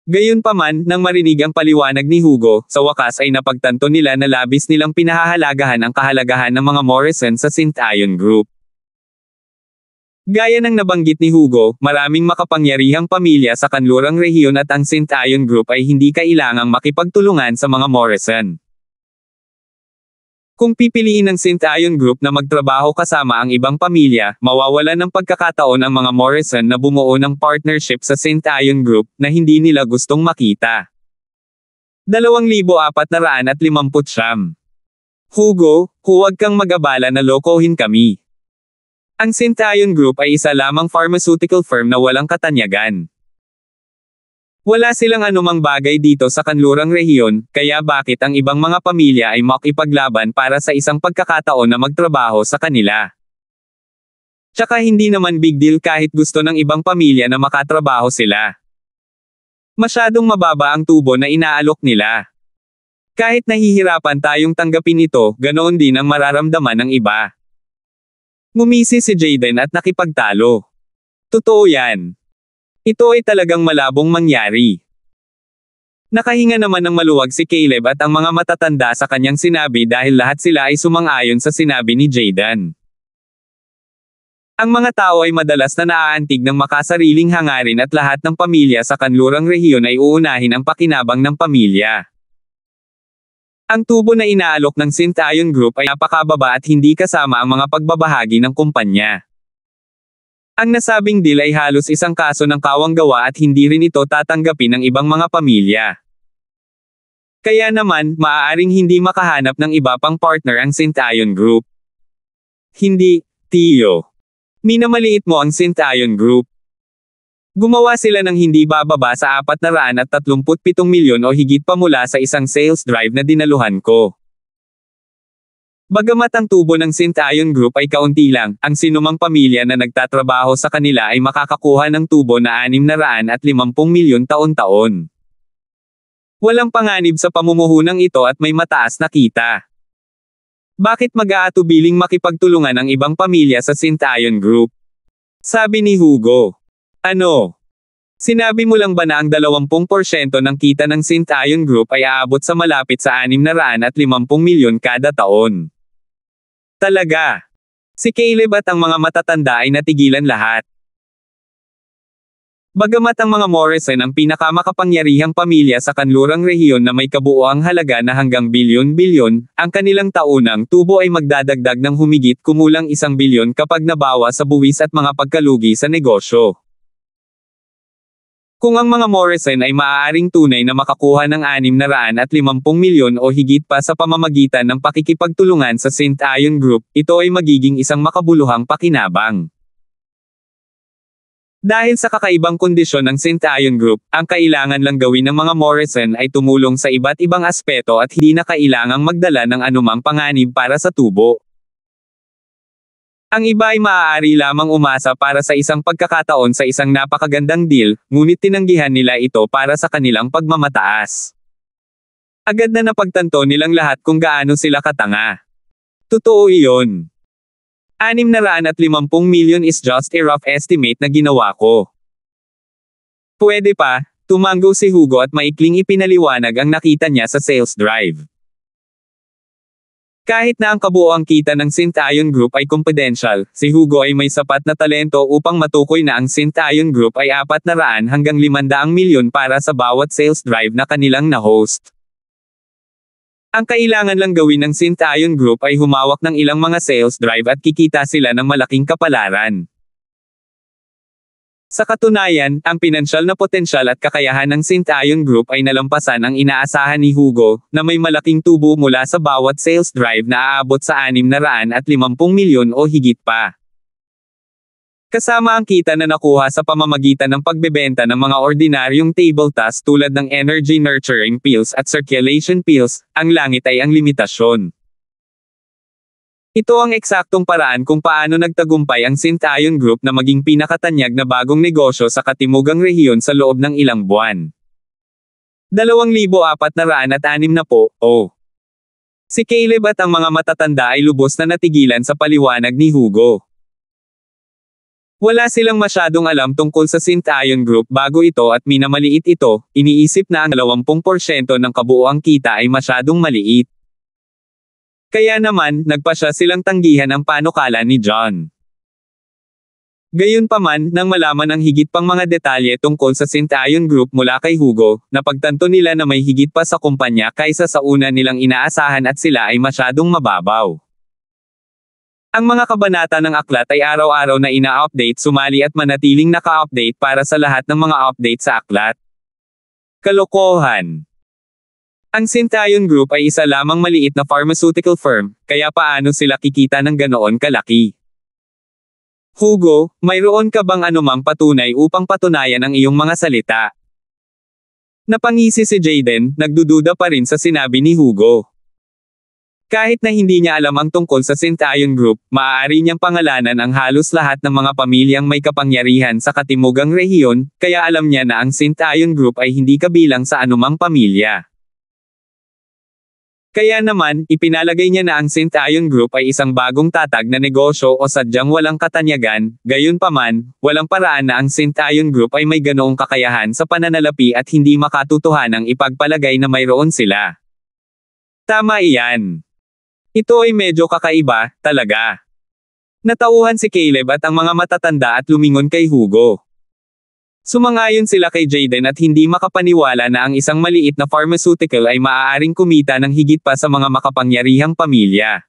Speaker 1: Gayunpaman, nang marinig ang paliwanag ni Hugo, sa wakas ay napagtanto nila na labis nilang pinahahalagahan ang kahalagahan ng mga Morrison sa St. ion Group. Gaya ng nabanggit ni Hugo, maraming makapangyarihang pamilya sa kanlurang rehiyon at ang St. ion Group ay hindi kailangang makipagtulungan sa mga Morrison. Kung pipiliin ng St. Ion Group na magtrabaho kasama ang ibang pamilya, mawawalan ng pagkakataon ang mga Morrison na bumuo ng partnership sa St. Ion Group na hindi nila gustong makita. 2,450 Hugo, huwag kang mag-abala na lokohin kami. Ang St. Ion Group ay isa lamang pharmaceutical firm na walang katanyagan. Wala silang anumang bagay dito sa kanlurang rehiyon, kaya bakit ang ibang mga pamilya ay ipaglaban para sa isang pagkakataon na magtrabaho sa kanila? Tsaka hindi naman big deal kahit gusto ng ibang pamilya na makatrabaho sila. Masyadong mababa ang tubo na inaalok nila. Kahit nahihirapan tayong tanggapin ito, ganoon din ang mararamdaman ng iba. Ngumisi si Jaden at nakipagtalo. Totoo yan. Ito ay talagang malabong mangyari. Nakahinga naman ng maluwag si Caleb at ang mga matatanda sa kanyang sinabi dahil lahat sila ay sumang-ayon sa sinabi ni Jaden. Ang mga tao ay madalas na naaantig ng makasariling hangarin at lahat ng pamilya sa kanlurang rehiyon ay uunahin ang pakinabang ng pamilya. Ang tubo na inaalok ng Synth Ion Group ay napakababa at hindi kasama ang mga pagbabahagi ng kumpanya. Ang nasabing deal ay halos isang kaso ng kawanggawa at hindi rin ito tatanggapin ng ibang mga pamilya. Kaya naman, maaaring hindi makahanap ng iba pang partner ang St. Ion Group. Hindi, Tio. Minamaliit mo ang St. Ion Group. Gumawa sila ng hindi bababa sa 437 milyon o higit pa mula sa isang sales drive na dinaluhan ko. Bagamat ang tubo ng St. Ion Group ay kaunti lang, ang sinumang pamilya na nagtatrabaho sa kanila ay makakakuha ng tubo na 650 milyon taon-taon. Walang panganib sa pamumuhunang ito at may mataas na kita. Bakit mag-aatubiling makipagtulungan ang ibang pamilya sa St. Ion Group? Sabi ni Hugo. Ano? Sinabi mo lang ba na ang 20% ng kita ng St. Ion Group ay aabot sa malapit sa 650 milyon kada taon? Talaga. Si Caleb at ang mga matatanda ay natigilan lahat. Bagamat ang mga Morrison ang pinakamakapangyarihang pamilya sa kanlurang rehiyon na may kabuoang halaga na hanggang bilyon-bilyon, ang kanilang taunang tubo ay magdadagdag ng humigit kumulang isang bilyon kapag nabawa sa buwis at mga pagkalugi sa negosyo. Kung ang mga Morrison ay maaaring tunay na makakuha ng 650 milyon o higit pa sa pamamagitan ng pakikipagtulungan sa St. Ion Group, ito ay magiging isang makabuluhang pakinabang. Dahil sa kakaibang kondisyon ng St. Ion Group, ang kailangan lang gawin ng mga Morrison ay tumulong sa iba't ibang aspeto at hindi na kailangang magdala ng anumang panganib para sa tubo. Ang iba ay maaari lamang umasa para sa isang pagkakataon sa isang napakagandang deal, ngunit tinanggihan nila ito para sa kanilang pagmamataas. Agad na napagtanto nilang lahat kung gaano sila katanga. Totoo iyon. 650 million is just a rough estimate na ginawa ko. Pwede pa, tumanggo si Hugo at maikling ipinaliwanag ang nakita niya sa sales drive. Kahit na ang kabuoang kita ng Syntayon Group ay confidential, si Hugo ay may sapat na talento upang matukoy na ang Syntayon Group ay 400 hanggang 500 milyon para sa bawat sales drive na kanilang na-host. Ang kailangan lang gawin ng Syntayon Group ay humawak ng ilang mga sales drive at kikita sila ng malaking kapalaran. Sa katunayan, ang pinansyal na potensyal at kakayahan ng St. Ion Group ay nalampasan ang inaasahan ni Hugo, na may malaking tubo mula sa bawat sales drive na aabot sa 650 milyon o higit pa. Kasama ang kita na nakuha sa pamamagitan ng pagbebenta ng mga ordinaryong table tasks tulad ng energy nurturing pills at circulation pills, ang langit ay ang limitasyon. Ito ang eksaktong paraan kung paano nagtagumpay ang Sintayon Group na maging pinakatanyag na bagong negosyo sa Katimugang rehiyon sa loob ng ilang buwan. 2,460 na po, oh. Si Caleb at ang mga matatanda ay lubos na natigilan sa paliwanag ni Hugo. Wala silang masyadong alam tungkol sa Sintayon Group bago ito at minamaliit ito, iniisip na ang 20% ng kabuoang kita ay masyadong maliit. Kaya naman, nagpasya silang tanggihan ang panukala ni John. Gayunpaman, nang malaman ang higit pang mga detalye tungkol sa St. Ion Group mula kay Hugo, napagtanto nila na may higit pa sa kumpanya kaysa sa una nilang inaasahan at sila ay masyadong mababaw. Ang mga kabanata ng aklat ay araw-araw na ina-update sumali at manatiling naka-update para sa lahat ng mga update sa aklat. Kalokohan ang Syntion Group ay isa lamang maliit na pharmaceutical firm, kaya paano sila kikita ng ganoon kalaki? Hugo, mayroon ka bang anumang patunay upang patunayan ang iyong mga salita? Napangisi si Jaden, nagdududa pa rin sa sinabi ni Hugo. Kahit na hindi niya alam ang tungkol sa Syntion Group, maaari niyang pangalanan ang halos lahat ng mga pamilyang may kapangyarihan sa katimugang rehiyon, kaya alam niya na ang Syntion Group ay hindi kabilang sa anumang pamilya. Kaya naman, ipinalagay niya na ang Synth-Ion Group ay isang bagong tatag na negosyo o sadyang walang katanyagan, gayunpaman, walang paraan na ang Synth-Ion Group ay may ganoong kakayahan sa pananalapi at hindi makatutuhan ang ipagpalagay na mayroon sila. Tama iyan. Ito ay medyo kakaiba, talaga. Natauhan si Caleb at ang mga matatanda at lumingon kay Hugo. Sumangayon sila kay Jaden at hindi makapaniwala na ang isang maliit na pharmaceutical ay maaaring kumita ng higit pa sa mga makapangyarihang pamilya.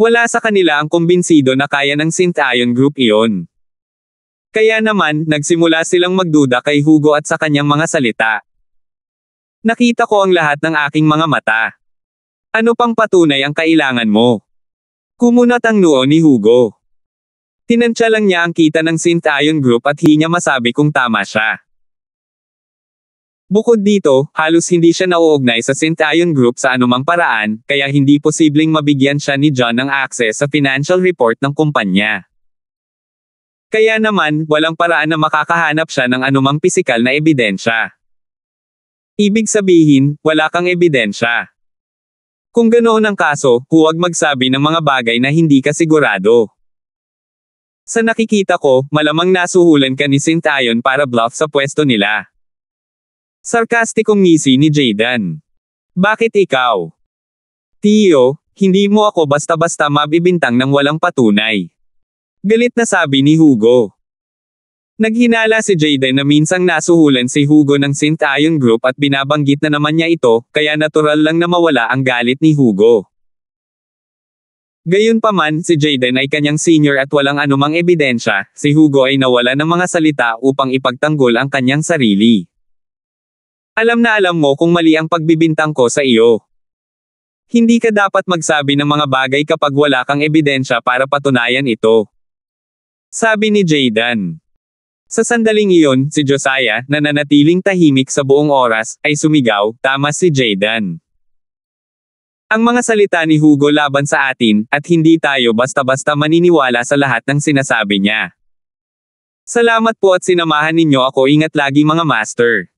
Speaker 1: Wala sa kanila ang kumbinsido na kaya ng Synth-Ion Group iyon. Kaya naman, nagsimula silang magduda kay Hugo at sa kanyang mga salita. Nakita ko ang lahat ng aking mga mata. Ano pang patunay ang kailangan mo? Kumunat ang noo ni Hugo. Tinansya lang niya ang kita ng St. Ion Group at hindi niya masabi kung tama siya. Bukod dito, halos hindi siya nauugnay sa St. Ion Group sa anumang paraan, kaya hindi posibleng mabigyan siya ni John ng access sa financial report ng kumpanya. Kaya naman, walang paraan na makakahanap siya ng anumang pisikal na ebidensya. Ibig sabihin, wala kang ebidensya. Kung ganoon ang kaso, huwag magsabi ng mga bagay na hindi ka sigurado. Sa nakikita ko, malamang nasuhulan ka ni Sintayon para bluff sa pwesto nila. Sarkastikong ngisi ni Jaden. Bakit ikaw? Tio, hindi mo ako basta-basta mabibintang ng walang patunay. Galit na sabi ni Hugo. Naghinala si Jaden na minsang nasuhulan si Hugo ng Sintayon Group at binabanggit na naman niya ito, kaya natural lang na mawala ang galit ni Hugo. Gayunpaman, si Jaden ay kanyang senior at walang anumang ebidensya, si Hugo ay nawala ng mga salita upang ipagtanggol ang kanyang sarili. Alam na alam mo kung mali ang pagbibintang ko sa iyo. Hindi ka dapat magsabi ng mga bagay kapag wala kang ebidensya para patunayan ito. Sabi ni Jaden. Sa sandaling iyon, si Josiah, na nanatiling tahimik sa buong oras, ay sumigaw, tama si Jaden. Ang mga salita ni Hugo laban sa atin, at hindi tayo basta-basta maniniwala sa lahat ng sinasabi niya. Salamat po at sinamahan ninyo ako ingat lagi mga master.